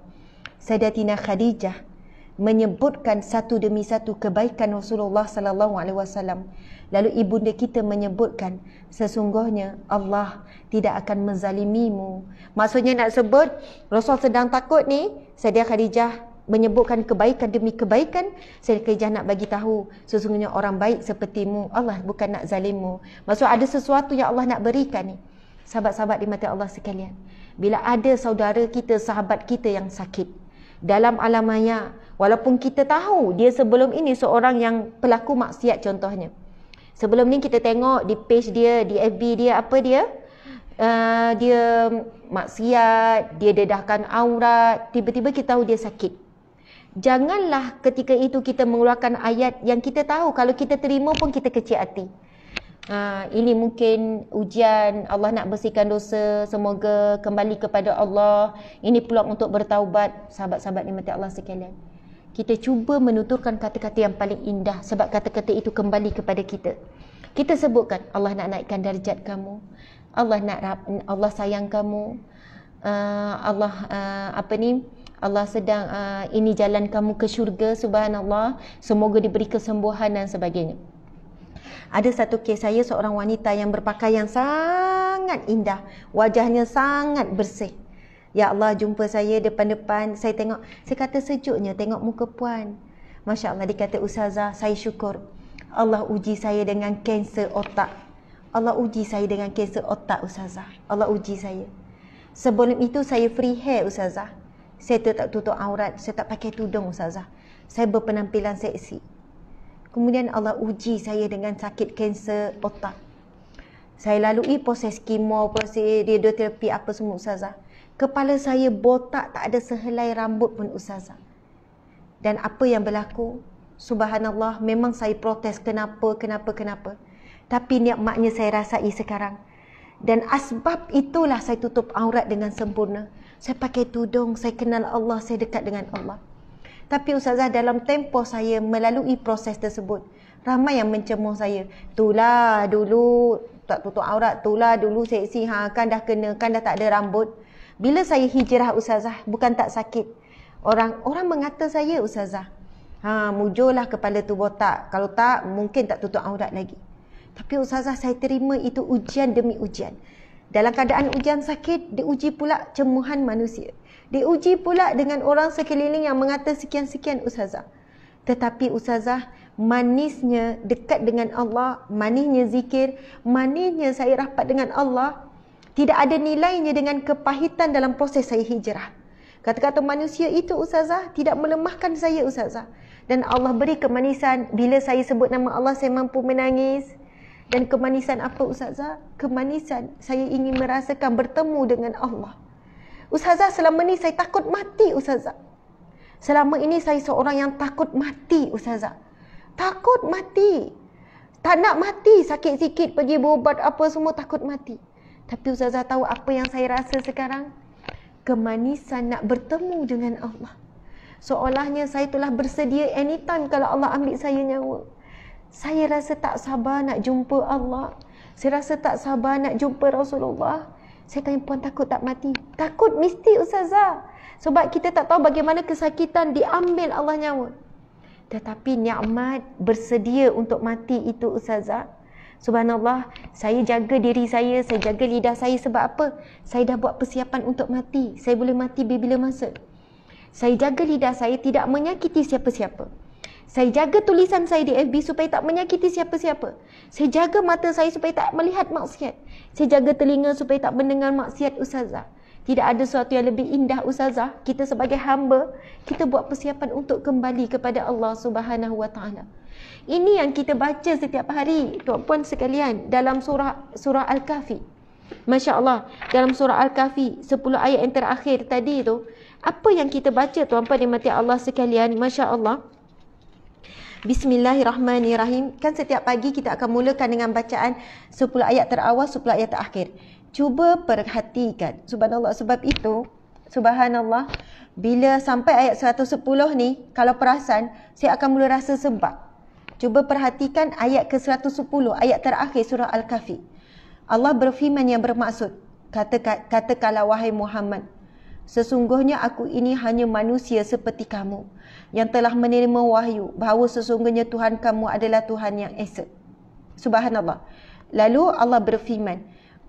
Sayyidatina Khadijah menyebutkan satu demi satu kebaikan Rasulullah sallallahu alaihi wasallam. Lalu ibunda kita menyebutkan sesungguhnya Allah tidak akan menzalimimu. Maksudnya nak sebut Rasul sedang takut ni, Saidah Khadijah menyebutkan kebaikan demi kebaikan Saidah Khadijah nak bagi tahu sesungguhnya orang baik sepertimu Allah bukan nak zalimmu. Maksud ada sesuatu yang Allah nak berikan ni. Sahabat-sahabat di mata Allah sekalian. Bila ada saudara kita, sahabat kita yang sakit dalam alam maya, Walaupun kita tahu dia sebelum ini seorang yang pelaku maksiat contohnya. Sebelum ni kita tengok di page dia, di FB dia, apa dia? Uh, dia maksiat, dia dedahkan aurat, tiba-tiba kita tahu dia sakit. Janganlah ketika itu kita mengeluarkan ayat yang kita tahu kalau kita terima pun kita kecil hati. Uh, ini mungkin ujian Allah nak bersihkan dosa Semoga kembali kepada Allah Ini peluang untuk bertaubat Sahabat-sahabat ni mati Allah sekalian kita cuba menuturkan kata-kata yang paling indah sebab kata-kata itu kembali kepada kita. Kita sebutkan Allah nak naikkan darjat kamu. Allah nak Allah sayang kamu. Uh, Allah uh, apa ni? Allah sedang uh, ini jalan kamu ke syurga subhanallah. Semoga diberi kesembuhan dan sebagainya. Ada satu kes saya seorang wanita yang berpakaian sangat indah. Wajahnya sangat bersih. Ya Allah jumpa saya depan-depan saya tengok saya kata sejuknya tengok muka puan. Masya-Allah dikata ustazah saya syukur. Allah uji saya dengan kanser otak. Allah uji saya dengan kanser otak ustazah. Allah uji saya. Sebelum itu saya free hair ustazah. Saya tetap tutup aurat, saya tak pakai tudung ustazah. Saya berpenampilan seksi. Kemudian Allah uji saya dengan sakit kanser otak. Saya lalui proses kemo, proses radioterapi apa semua ustazah. Kepala saya botak tak ada sehelai rambut pun ustazah. Dan apa yang berlaku? Subhanallah, memang saya protes kenapa, kenapa, kenapa. Tapi niat maknya saya rasai sekarang. Dan asbab itulah saya tutup aurat dengan sempurna. Saya pakai tudung, saya kenal Allah, saya dekat dengan Allah. Tapi ustazah dalam tempoh saya melalui proses tersebut, ramai yang mencemuh saya. Tulah dulu tak tutup aurat, tulah dulu seksi, ha, kan dah kena, kan dah tak ada rambut. Bila saya hijrah ustazah, bukan tak sakit. Orang orang mengata saya ustazah. Ha, mujurlah kepala tu botak. Kalau tak, mungkin tak tutup aurat lagi. Tapi ustazah, saya terima itu ujian demi ujian. Dalam keadaan ujian sakit, diuji pula cemuhan manusia. Diuji pula dengan orang sekeliling yang mengata sekian-sekian ustazah. Tetapi ustazah, manisnya dekat dengan Allah, manisnya zikir, manisnya saya rapat dengan Allah, tidak ada nilainya dengan kepahitan dalam proses saya hijrah. Kata-kata manusia itu ustazah tidak melemahkan saya ustazah. Dan Allah beri kemanisan bila saya sebut nama Allah saya mampu menangis. Dan kemanisan apa ustazah? Kemanisan saya ingin merasakan bertemu dengan Allah. Ustazah selama ini saya takut mati ustazah. Selama ini saya seorang yang takut mati ustazah. Takut mati. Tak nak mati sakit sikit pergi berubat apa semua takut mati. Tapi Ustazah tahu apa yang saya rasa sekarang? Kemanisan nak bertemu dengan Allah. Seolahnya saya telah bersedia anytime kalau Allah ambil saya nyawa. Saya rasa tak sabar nak jumpa Allah. Saya rasa tak sabar nak jumpa Rasulullah. Saya tanya puan takut tak mati. Takut mesti Ustazah. Sebab kita tak tahu bagaimana kesakitan diambil Allah nyawa. Tetapi ni'mat bersedia untuk mati itu Ustazah. Subhanallah, saya jaga diri saya, saya jaga lidah saya sebab apa? Saya dah buat persiapan untuk mati. Saya boleh mati bila-bila masa. Saya jaga lidah saya tidak menyakiti siapa-siapa. Saya jaga tulisan saya di FB supaya tak menyakiti siapa-siapa. Saya jaga mata saya supaya tak melihat maksiat. Saya jaga telinga supaya tak mendengar maksiat usazah. Tidak ada sesuatu yang lebih indah ustazah. Kita sebagai hamba, kita buat persiapan untuk kembali kepada Allah Subhanahu Wa Taala. Ini yang kita baca setiap hari, tuan-puan sekalian, dalam surah surah Al-Kahfi. Masya-Allah, dalam surah Al-Kahfi 10 ayat yang terakhir tadi tu, apa yang kita baca tuan-puan dan mati Allah sekalian, masya-Allah. Bismillahirrahmanirrahim. Kan setiap pagi kita akan mulakan dengan bacaan 10 ayat terawal, 10 ayat terakhir cuba perhatikan. Subhanallah sebab itu, subhanallah bila sampai ayat 110 ni, kalau perasan, saya akan mula rasa sebab. Cuba perhatikan ayat ke-110, ayat terakhir surah Al-Kahfi. Allah berfirman yang bermaksud, kata katakanlah wahai Muhammad, sesungguhnya aku ini hanya manusia seperti kamu yang telah menerima wahyu bahawa sesungguhnya Tuhan kamu adalah Tuhan yang esa. Subhanallah. Lalu Allah berfirman,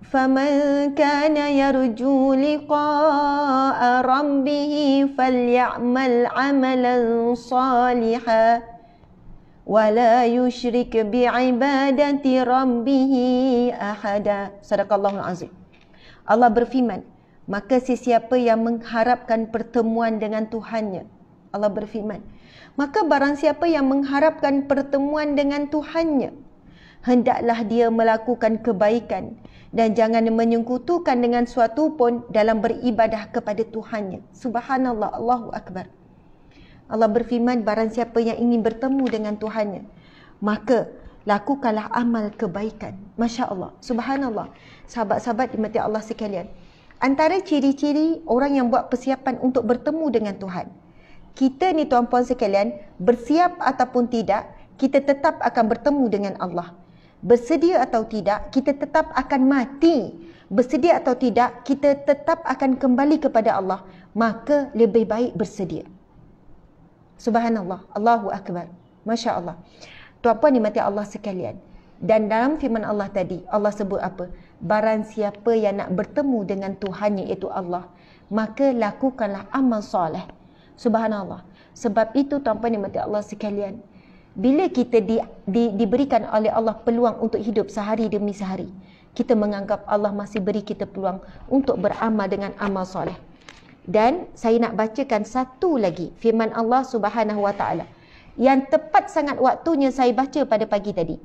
فمن كان يرجو لقاء ربه فليعمل عملا صالحا ولا يشرك بعبادة ربه أحدا صدق الله العظيم Allah berfirman maka sesiapa yang mengharapkan pertemuan dengan Tuhannya Allah berfirman maka barang siapa yang mengharapkan pertemuan dengan Tuhannya hendaklah dia melakukan kebaikan dan jangan menyengkutukan dengan suatu pun dalam beribadah kepada Tuhannya. Subhanallah, Allahu Akbar. Allah berfirman, barang siapa yang ingin bertemu dengan Tuhannya, maka lakukanlah amal kebaikan. Masya Allah, subhanallah. Sahabat-sahabat di mati Allah sekalian. Antara ciri-ciri orang yang buat persiapan untuk bertemu dengan Tuhan. Kita ni tuan-puan sekalian, bersiap ataupun tidak, kita tetap akan bertemu dengan Allah bersedia atau tidak kita tetap akan mati bersedia atau tidak kita tetap akan kembali kepada Allah maka lebih baik bersedia subhanallah Allahu akbar masyaallah tuan-puan mati Allah sekalian dan dalam firman Allah tadi Allah sebut apa barang siapa yang nak bertemu dengan Tuhannya iaitu Allah maka lakukanlah amal soleh subhanallah sebab itu tuan-puan mati Allah sekalian bila kita di, di, diberikan oleh Allah peluang untuk hidup sehari demi sehari, kita menganggap Allah masih beri kita peluang untuk beramal dengan amal soleh. Dan saya nak bacakan satu lagi firman Allah Subhanahu Wa Taala yang tepat sangat waktunya saya baca pada pagi tadi.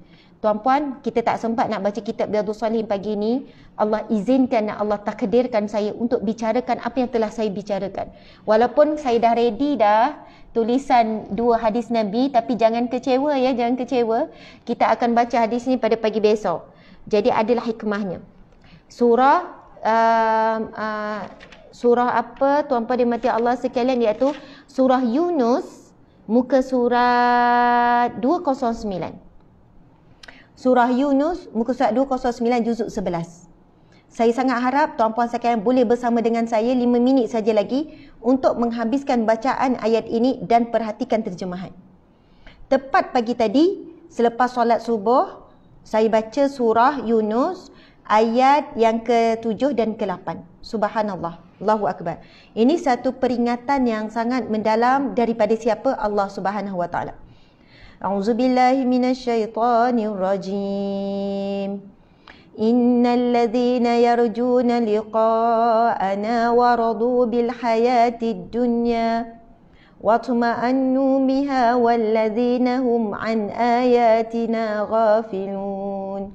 Tuan-puan, kita tak sempat nak baca kitab Riyadhus salim pagi ini. Allah izinkan dan Allah takdirkan saya untuk bicarakan apa yang telah saya bicarakan. Walaupun saya dah ready dah, tulisan dua hadis Nabi tapi jangan kecewa ya jangan kecewa kita akan baca hadis ni pada pagi besok jadi adalah hikmahnya surah uh, uh, surah apa tuan puan mati Allah sekalian iaitu surah Yunus muka surat 209 surah Yunus muka surat 209 juzuk 11 saya sangat harap Tuan Puan Sekian boleh bersama dengan saya 5 minit saja lagi untuk menghabiskan bacaan ayat ini dan perhatikan terjemahan. Tepat pagi tadi, selepas solat subuh, saya baca surah Yunus ayat yang ke-7 dan ke-8. Subhanallah. Allahu Akbar. Ini satu peringatan yang sangat mendalam daripada siapa? Allah Subhanahu Wa Taala. A'udzubillahi minasyaitonirrajim. rajim. إن الذين يرجون لقاءنا ورضوا بالحياة الدنيا واطمأنوا بها والذين هم عن آياتنا غافلون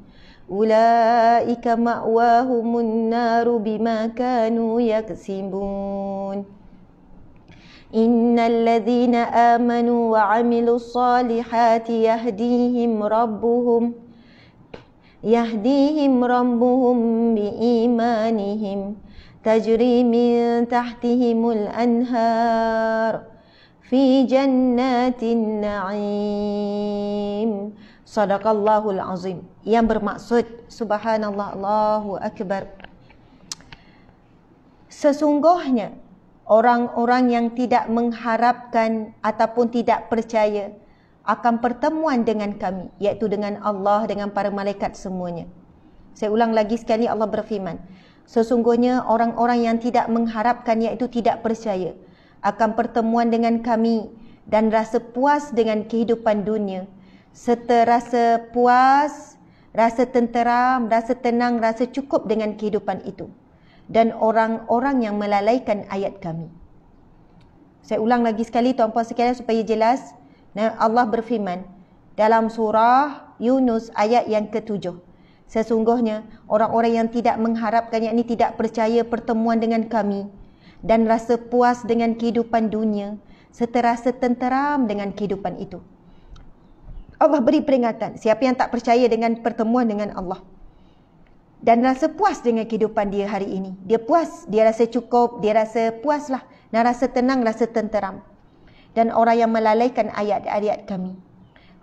أولئك مأواهم النار بما كانوا يكسبون إن الذين آمنوا وعملوا الصالحات يهديهم ربهم ۖ يهديهم ربهم بإيمانهم تجري من تحتهم الأنهار في جنات النعيم صدق الله العظيم yang bermaksud subhanallah Allahu akbar sesungguhnya orang-orang yang tidak mengharapkan ataupun tidak percaya akan pertemuan dengan kami iaitu dengan Allah dengan para malaikat semuanya. Saya ulang lagi sekali Allah berfirman, sesungguhnya orang-orang yang tidak mengharapkan iaitu tidak percaya akan pertemuan dengan kami dan rasa puas dengan kehidupan dunia serta rasa puas, rasa tenteram, rasa tenang, rasa cukup dengan kehidupan itu dan orang-orang yang melalaikan ayat kami. Saya ulang lagi sekali tuan-puan sekalian supaya jelas. Nah Allah berfirman dalam surah Yunus ayat yang ketujuh. Sesungguhnya orang-orang yang tidak mengharapkan yang ini tidak percaya pertemuan dengan kami dan rasa puas dengan kehidupan dunia serta setenteram dengan kehidupan itu. Allah beri peringatan siapa yang tak percaya dengan pertemuan dengan Allah dan rasa puas dengan kehidupan dia hari ini. Dia puas, dia rasa cukup, dia rasa puaslah dia rasa tenang, rasa tenteram dan orang yang melalaikan ayat-ayat kami.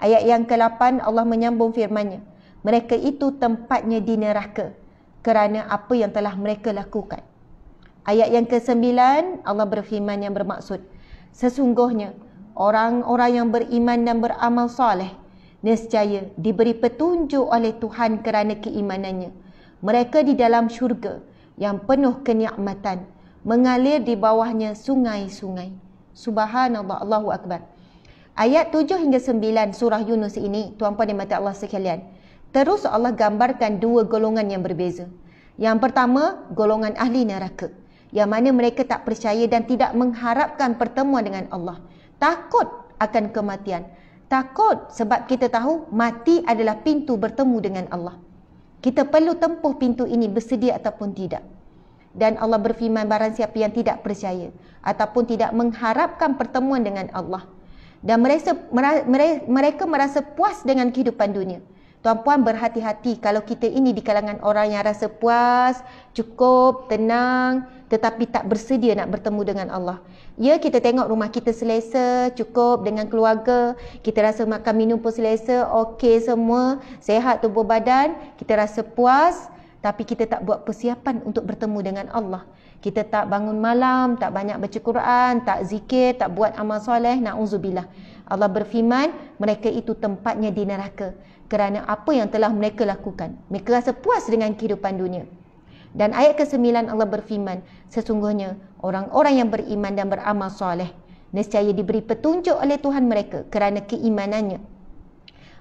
Ayat yang ke-8 Allah menyambung firman-Nya. Mereka itu tempatnya di neraka kerana apa yang telah mereka lakukan. Ayat yang ke-9 Allah berfirman yang bermaksud sesungguhnya orang-orang yang beriman dan beramal soleh nescaya diberi petunjuk oleh Tuhan kerana keimanannya. Mereka di dalam syurga yang penuh kenikmatan mengalir di bawahnya sungai-sungai. Subhanallah, Allahu Akbar. Ayat 7 hingga 9 surah Yunus ini, tuan-puan dan mata Allah sekalian. Terus Allah gambarkan dua golongan yang berbeza. Yang pertama, golongan ahli neraka. Yang mana mereka tak percaya dan tidak mengharapkan pertemuan dengan Allah. Takut akan kematian. Takut sebab kita tahu mati adalah pintu bertemu dengan Allah. Kita perlu tempuh pintu ini bersedia ataupun tidak dan Allah berfirman barang siapa yang tidak percaya ataupun tidak mengharapkan pertemuan dengan Allah dan mereka mereka merasa puas dengan kehidupan dunia. Tuan-puan berhati-hati kalau kita ini di kalangan orang yang rasa puas, cukup, tenang tetapi tak bersedia nak bertemu dengan Allah. Ya, kita tengok rumah kita selesa, cukup dengan keluarga, kita rasa makan minum pun selesa, okey semua, sehat tubuh badan, kita rasa puas, tapi kita tak buat persiapan untuk bertemu dengan Allah. Kita tak bangun malam, tak banyak baca Quran, tak zikir, tak buat amal soleh, na'udzubillah. Allah berfirman, mereka itu tempatnya di neraka kerana apa yang telah mereka lakukan. Mereka rasa puas dengan kehidupan dunia. Dan ayat ke-9 Allah berfirman, sesungguhnya orang-orang yang beriman dan beramal soleh, nescaya diberi petunjuk oleh Tuhan mereka kerana keimanannya.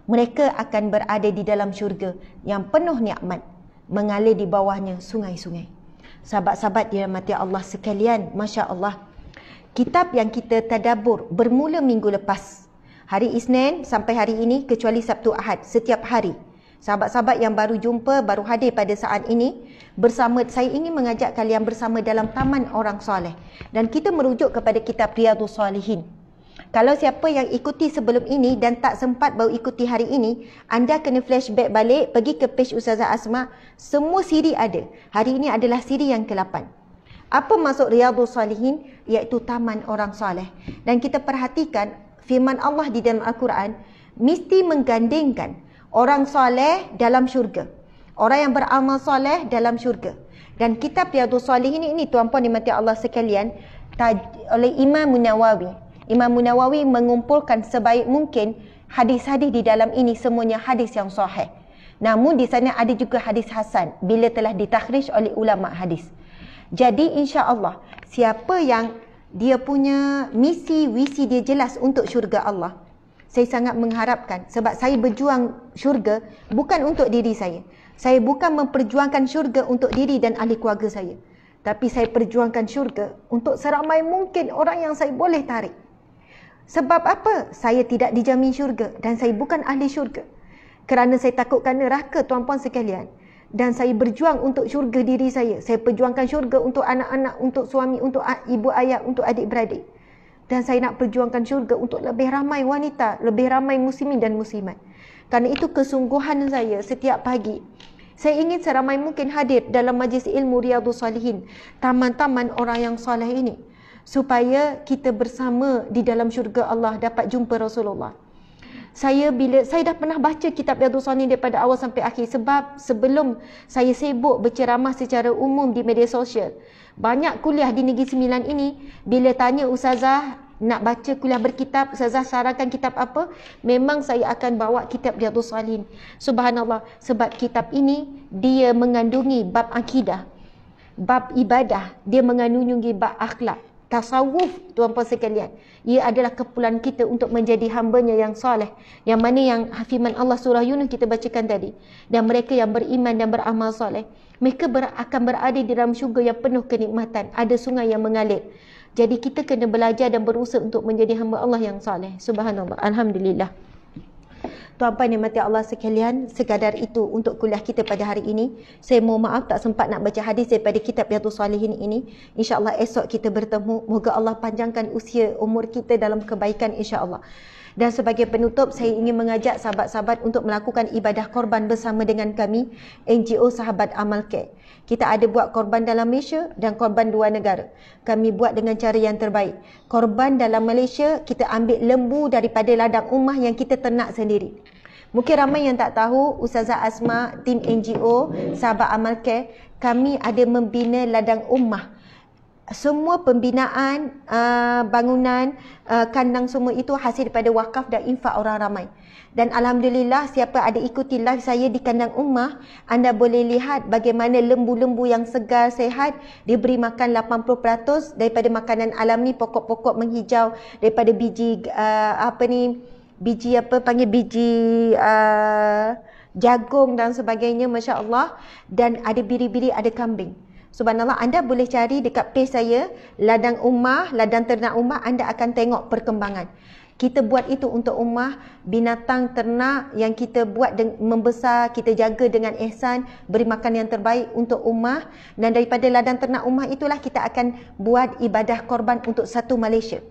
Mereka akan berada di dalam syurga yang penuh nikmat mengalir di bawahnya sungai-sungai. Sahabat-sahabat dirahmati Allah sekalian, Masya Allah. Kitab yang kita tadabur bermula minggu lepas. Hari Isnin sampai hari ini kecuali Sabtu Ahad, setiap hari. Sahabat-sahabat yang baru jumpa, baru hadir pada saat ini, bersama saya ingin mengajak kalian bersama dalam taman orang soleh. Dan kita merujuk kepada kitab Riyadhus Salihin. Kalau siapa yang ikuti sebelum ini dan tak sempat baru ikuti hari ini, anda kena flashback balik pergi ke page Ustazah Asma. Semua siri ada. Hari ini adalah siri yang ke-8. Apa maksud Riyadhul Salihin? Iaitu taman orang soleh. Dan kita perhatikan firman Allah di dalam Al-Quran mesti menggandingkan orang soleh dalam syurga. Orang yang beramal soleh dalam syurga. Dan kitab Riyadhul Salihin ini, ini tuan-puan di Allah sekalian, oleh Imam Munawawi Imam Munawawi mengumpulkan sebaik mungkin hadis-hadis di dalam ini semuanya hadis yang sahih. Namun di sana ada juga hadis Hasan bila telah ditakhrij oleh ulama hadis. Jadi insya Allah siapa yang dia punya misi, visi dia jelas untuk syurga Allah. Saya sangat mengharapkan sebab saya berjuang syurga bukan untuk diri saya. Saya bukan memperjuangkan syurga untuk diri dan ahli keluarga saya. Tapi saya perjuangkan syurga untuk seramai mungkin orang yang saya boleh tarik. Sebab apa? Saya tidak dijamin syurga dan saya bukan ahli syurga. Kerana saya takutkan neraka tuan-puan sekalian. Dan saya berjuang untuk syurga diri saya. Saya perjuangkan syurga untuk anak-anak, untuk suami, untuk ibu ayah, untuk adik-beradik. Dan saya nak perjuangkan syurga untuk lebih ramai wanita, lebih ramai muslimin dan muslimat. Karena itu kesungguhan saya setiap pagi. Saya ingin seramai mungkin hadir dalam majlis ilmu Riyadu Salihin. Taman-taman orang yang salih ini supaya kita bersama di dalam syurga Allah dapat jumpa Rasulullah. Saya bila saya dah pernah baca kitab Yadu Sani daripada awal sampai akhir sebab sebelum saya sibuk berceramah secara umum di media sosial. Banyak kuliah di Negeri Sembilan ini bila tanya ustazah nak baca kuliah berkitab, Ustazah sarankan kitab apa? Memang saya akan bawa kitab Riyadu Salim. Subhanallah, sebab kitab ini dia mengandungi bab akidah, bab ibadah, dia mengandungi bab akhlak tasawuf tuan-puan sekalian ia adalah kepulan kita untuk menjadi hamba-Nya yang soleh yang mana yang hafiman Allah surah Yunus kita bacakan tadi dan mereka yang beriman dan beramal soleh mereka ber akan berada di dalam syurga yang penuh kenikmatan ada sungai yang mengalir jadi kita kena belajar dan berusaha untuk menjadi hamba Allah yang soleh subhanallah alhamdulillah Tuan-puan yang mati Allah sekalian, sekadar itu untuk kuliah kita pada hari ini. Saya mohon maaf tak sempat nak baca hadis daripada kitab Yadu Salihin ini. InsyaAllah esok kita bertemu. Moga Allah panjangkan usia umur kita dalam kebaikan insyaAllah. Dan sebagai penutup, saya ingin mengajak sahabat-sahabat untuk melakukan ibadah korban bersama dengan kami, NGO Sahabat Amal Care. Kita ada buat korban dalam Malaysia dan korban dua negara. Kami buat dengan cara yang terbaik. Korban dalam Malaysia, kita ambil lembu daripada ladang rumah yang kita ternak sendiri. Mungkin ramai yang tak tahu, Ustazah Asma, tim NGO, sahabat Amal Care, kami ada membina ladang ummah semua pembinaan uh, bangunan uh, kandang semua itu hasil daripada wakaf dan infak orang ramai. Dan Alhamdulillah siapa ada ikuti live saya di kandang ummah, anda boleh lihat bagaimana lembu-lembu yang segar, sehat, diberi makan 80% daripada makanan alami, pokok-pokok menghijau daripada biji, uh, apa ni, biji apa, panggil biji... Uh, jagung dan sebagainya masya-Allah dan ada biri-biri ada kambing. Subhanallah anda boleh cari dekat page saya ladang ummah, ladang ternak ummah anda akan tengok perkembangan. Kita buat itu untuk ummah, binatang ternak yang kita buat deng- membesar, kita jaga dengan ihsan, beri makan yang terbaik untuk ummah dan daripada ladang ternak ummah itulah kita akan buat ibadah korban untuk satu Malaysia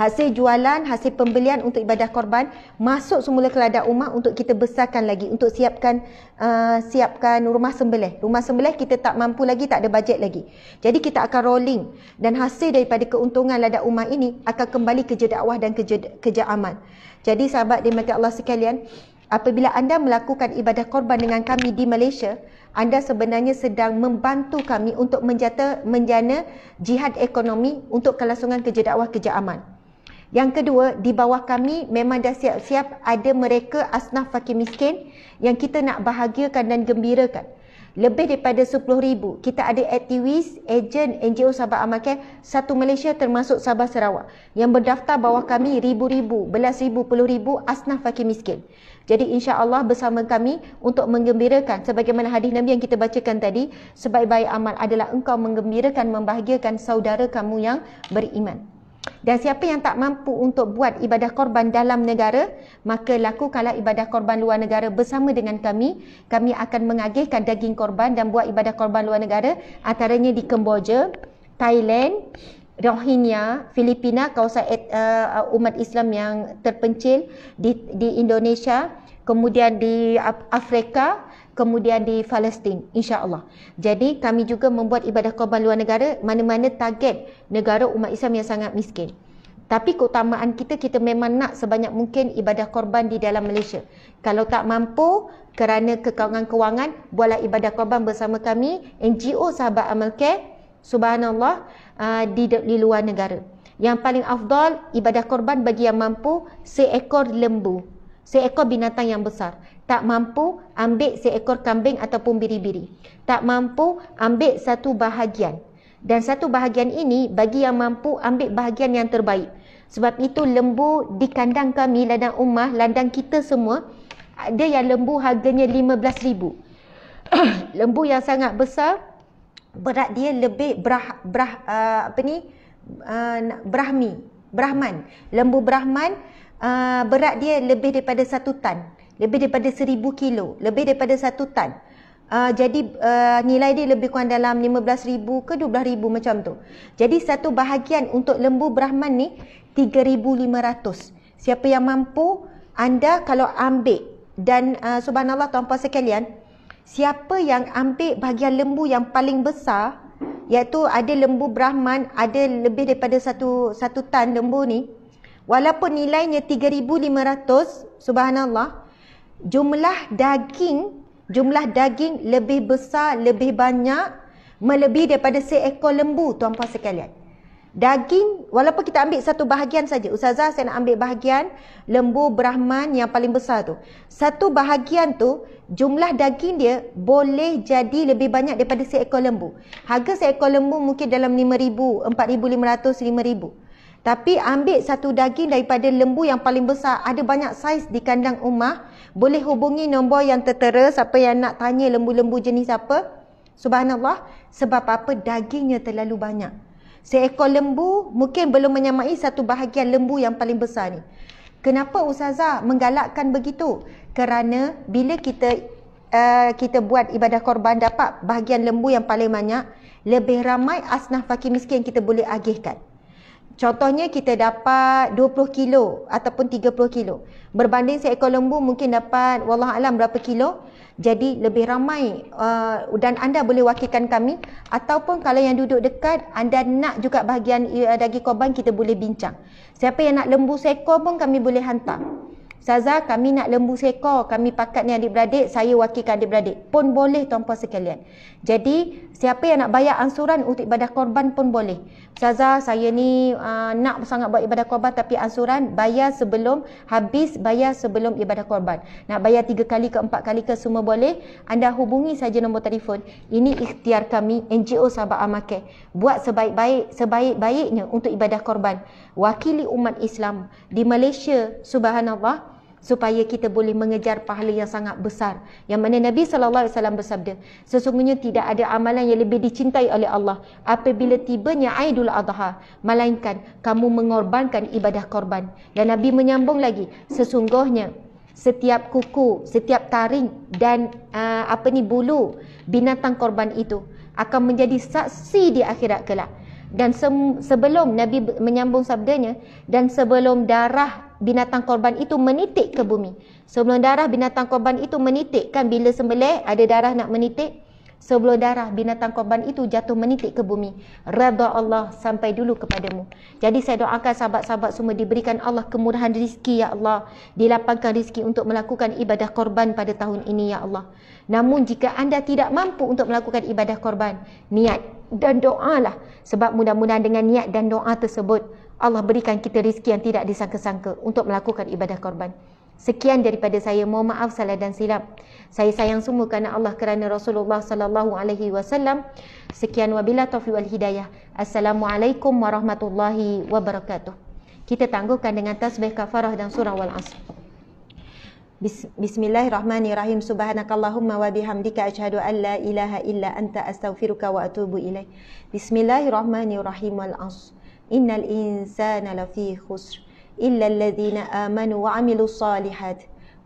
hasil jualan, hasil pembelian untuk ibadah korban masuk semula ke ladang umat untuk kita besarkan lagi untuk siapkan uh, siapkan rumah sembelih. Rumah sembelih kita tak mampu lagi, tak ada bajet lagi. Jadi kita akan rolling dan hasil daripada keuntungan ladang umat ini akan kembali ke dakwah dan ke kerja aman. Jadi sahabat dimati Allah sekalian, apabila anda melakukan ibadah korban dengan kami di Malaysia, anda sebenarnya sedang membantu kami untuk menjata menjana jihad ekonomi untuk kelangsungan kerja dakwah kerja aman. Yang kedua, di bawah kami memang dah siap-siap ada mereka asnaf fakir miskin yang kita nak bahagiakan dan gembirakan. Lebih daripada 10,000. Kita ada aktivis, ejen, NGO Sabah Amal Care, satu Malaysia termasuk Sabah Sarawak yang berdaftar bawah kami ribu-ribu, belas ribu, puluh ribu asnaf fakir miskin. Jadi insya Allah bersama kami untuk mengembirakan sebagaimana hadis Nabi yang kita bacakan tadi, sebaik-baik amal adalah engkau mengembirakan membahagiakan saudara kamu yang beriman. Dan siapa yang tak mampu untuk buat ibadah korban dalam negara, maka lakukanlah ibadah korban luar negara bersama dengan kami. Kami akan mengagihkan daging korban dan buat ibadah korban luar negara antaranya di Kemboja, Thailand, Rohingya, Filipina, kawasan uh, umat Islam yang terpencil di, di Indonesia, kemudian di Afrika, kemudian di Palestin insya-Allah. Jadi kami juga membuat ibadah korban luar negara mana-mana target negara umat Islam yang sangat miskin. Tapi keutamaan kita kita memang nak sebanyak mungkin ibadah korban di dalam Malaysia. Kalau tak mampu kerana kekangan kewangan, buatlah ibadah korban bersama kami NGO Sahabat Amal Care subhanallah ah, di di luar negara. Yang paling afdal ibadah korban bagi yang mampu seekor lembu, seekor binatang yang besar. Tak mampu ambil seekor kambing ataupun biri-biri. Tak mampu ambil satu bahagian. Dan satu bahagian ini bagi yang mampu ambil bahagian yang terbaik. Sebab itu lembu di kandang kami, ladang umah, ladang kita semua, ada yang lembu harganya RM15,000. lembu yang sangat besar, berat dia lebih brah, brah, uh, apa ni? Uh, brahmi, brahman. Lembu brahman, uh, berat dia lebih daripada satu tan lebih daripada seribu kilo lebih daripada satu tan uh, jadi uh, nilai dia lebih kurang dalam 15000 ke 12000 macam tu jadi satu bahagian untuk lembu brahman ni 3500 siapa yang mampu anda kalau ambil dan uh, subhanallah tuan-tuan sekalian siapa yang ambil bahagian lembu yang paling besar iaitu ada lembu brahman ada lebih daripada satu satu tan lembu ni Walaupun nilainya 3500 subhanallah jumlah daging jumlah daging lebih besar lebih banyak melebihi daripada seekor lembu tuan puan sekalian daging walaupun kita ambil satu bahagian saja ustazah saya nak ambil bahagian lembu brahman yang paling besar tu satu bahagian tu jumlah daging dia boleh jadi lebih banyak daripada seekor lembu harga seekor lembu mungkin dalam 5000 4500 5000 tapi ambil satu daging daripada lembu yang paling besar ada banyak saiz di kandang rumah. Boleh hubungi nombor yang tertera siapa yang nak tanya lembu-lembu jenis apa. Subhanallah sebab apa dagingnya terlalu banyak. Seekor lembu mungkin belum menyamai satu bahagian lembu yang paling besar ni. Kenapa Ustazah menggalakkan begitu? Kerana bila kita uh, kita buat ibadah korban dapat bahagian lembu yang paling banyak, lebih ramai asnaf fakir miskin kita boleh agihkan. Contohnya kita dapat 20 kilo ataupun 30 kilo. Berbanding seekor lembu mungkin dapat wallah alam berapa kilo. Jadi lebih ramai uh, dan anda boleh wakilkan kami ataupun kalau yang duduk dekat anda nak juga bahagian uh, daging korban kita boleh bincang. Siapa yang nak lembu seekor pun kami boleh hantar. Saza kami nak lembu seekor, kami pakat ni adik-beradik, saya wakilkan adik-beradik. Pun boleh tuan-puan sekalian. Jadi Siapa yang nak bayar ansuran untuk ibadah korban pun boleh. Saza saya ni uh, nak sangat buat ibadah korban tapi ansuran bayar sebelum habis, bayar sebelum ibadah korban. Nak bayar tiga kali ke empat kali ke semua boleh. Anda hubungi saja nombor telefon. Ini ikhtiar kami NGO Sabah Amake. Buat sebaik-baik, sebaik-baiknya untuk ibadah korban. Wakili umat Islam di Malaysia, subhanallah supaya kita boleh mengejar pahala yang sangat besar. Yang mana Nabi sallallahu alaihi wasallam bersabda, sesungguhnya tidak ada amalan yang lebih dicintai oleh Allah apabila tibanya Aidul Adha, melainkan kamu mengorbankan ibadah korban. Dan Nabi menyambung lagi, sesungguhnya setiap kuku, setiap taring dan uh, apa ni bulu binatang korban itu akan menjadi saksi di akhirat kelak. Dan sem- sebelum Nabi menyambung sabdanya dan sebelum darah binatang korban itu menitik ke bumi. Sebelum darah binatang korban itu menitik kan bila sembelih ada darah nak menitik. Sebelum darah binatang korban itu jatuh menitik ke bumi. Radha Allah sampai dulu kepadamu. Jadi saya doakan sahabat-sahabat semua diberikan Allah kemurahan rizki ya Allah. Dilapangkan rizki untuk melakukan ibadah korban pada tahun ini ya Allah. Namun jika anda tidak mampu untuk melakukan ibadah korban, niat dan doalah. Sebab mudah-mudahan dengan niat dan doa tersebut, Allah berikan kita rezeki yang tidak disangka-sangka untuk melakukan ibadah korban. Sekian daripada saya. Mohon maaf salah dan silap. Saya sayang semua kerana Allah kerana Rasulullah sallallahu alaihi wasallam. Sekian wabillah taufiq wal hidayah. Assalamualaikum warahmatullahi wabarakatuh. Kita tangguhkan dengan tasbih kafarah dan surah al asr. Bismillahirrahmanirrahim. Subhanakallahumma wa bihamdika ashhadu an la ilaha illa anta astaghfiruka wa atubu ilaik. Bismillahirrahmanirrahim al asr. إن الإنسان لفي خسر إلا الذين آمنوا وعملوا الصالحات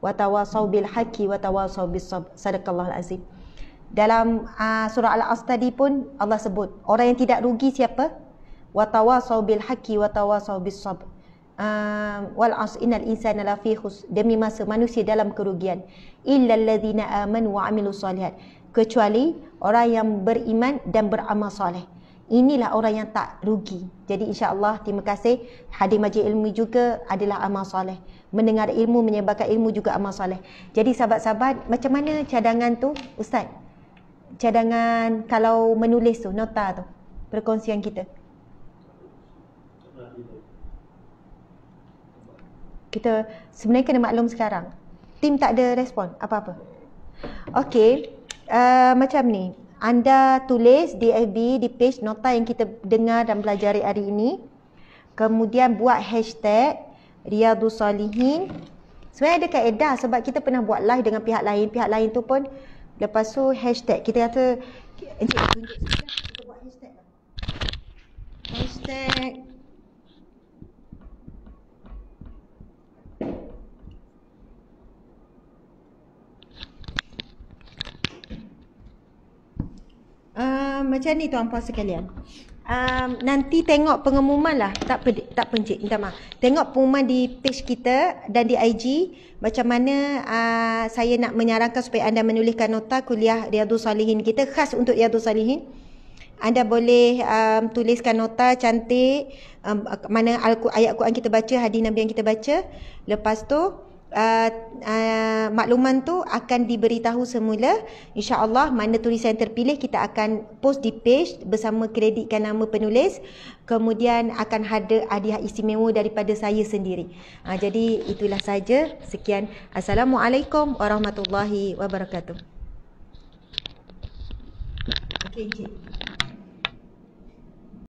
وتواصوا بالحق وتواصوا بالصبر صدق الله العظيم dalam uh, surah Al-As tadi pun Allah sebut orang yang tidak rugi siapa? Watawasau bil haqqi watawasau bis sabr. Ah, wal as innal insana lafi demi masa manusia dalam kerugian illal ladzina amanu wa amilus solihat kecuali orang yang beriman dan beramal soleh. Inilah orang yang tak rugi. Jadi insya-Allah terima kasih hadir majlis ilmu juga adalah amal soleh. Mendengar ilmu menyebarkan ilmu juga amal soleh. Jadi sahabat-sahabat, macam mana cadangan tu ustaz? Cadangan kalau menulis tu nota tu perkongsian kita. Kita sebenarnya kena maklum sekarang. Tim tak ada respon apa-apa. Okey, uh, macam ni anda tulis di FB, di page nota yang kita dengar dan pelajari hari ini. Kemudian buat hashtag Riyadu Salihin. Sebenarnya ada kaedah sebab kita pernah buat live dengan pihak lain. Pihak lain tu pun lepas tu hashtag. Kita kata, Encik, eh, tunjuk sekejap. Lah, kita buat hashtag. Hashtag Ah, macam ni tuan puan sekalian. Um, nanti tengok pengumuman lah tak pe, tak pencik minta maaf tengok pengumuman di page kita dan di IG macam mana uh, saya nak menyarankan supaya anda menuliskan nota kuliah Riyadu Salihin kita khas untuk Riyadu Salihin anda boleh um, tuliskan nota cantik um, mana al ayat Quran kita baca hadis Nabi yang kita baca lepas tu uh, uh, makluman tu akan diberitahu semula insyaallah mana tulisan terpilih kita akan post di page bersama kreditkan nama penulis kemudian akan ada hadiah istimewa daripada saya sendiri uh, jadi itulah saja sekian assalamualaikum warahmatullahi wabarakatuh Okay.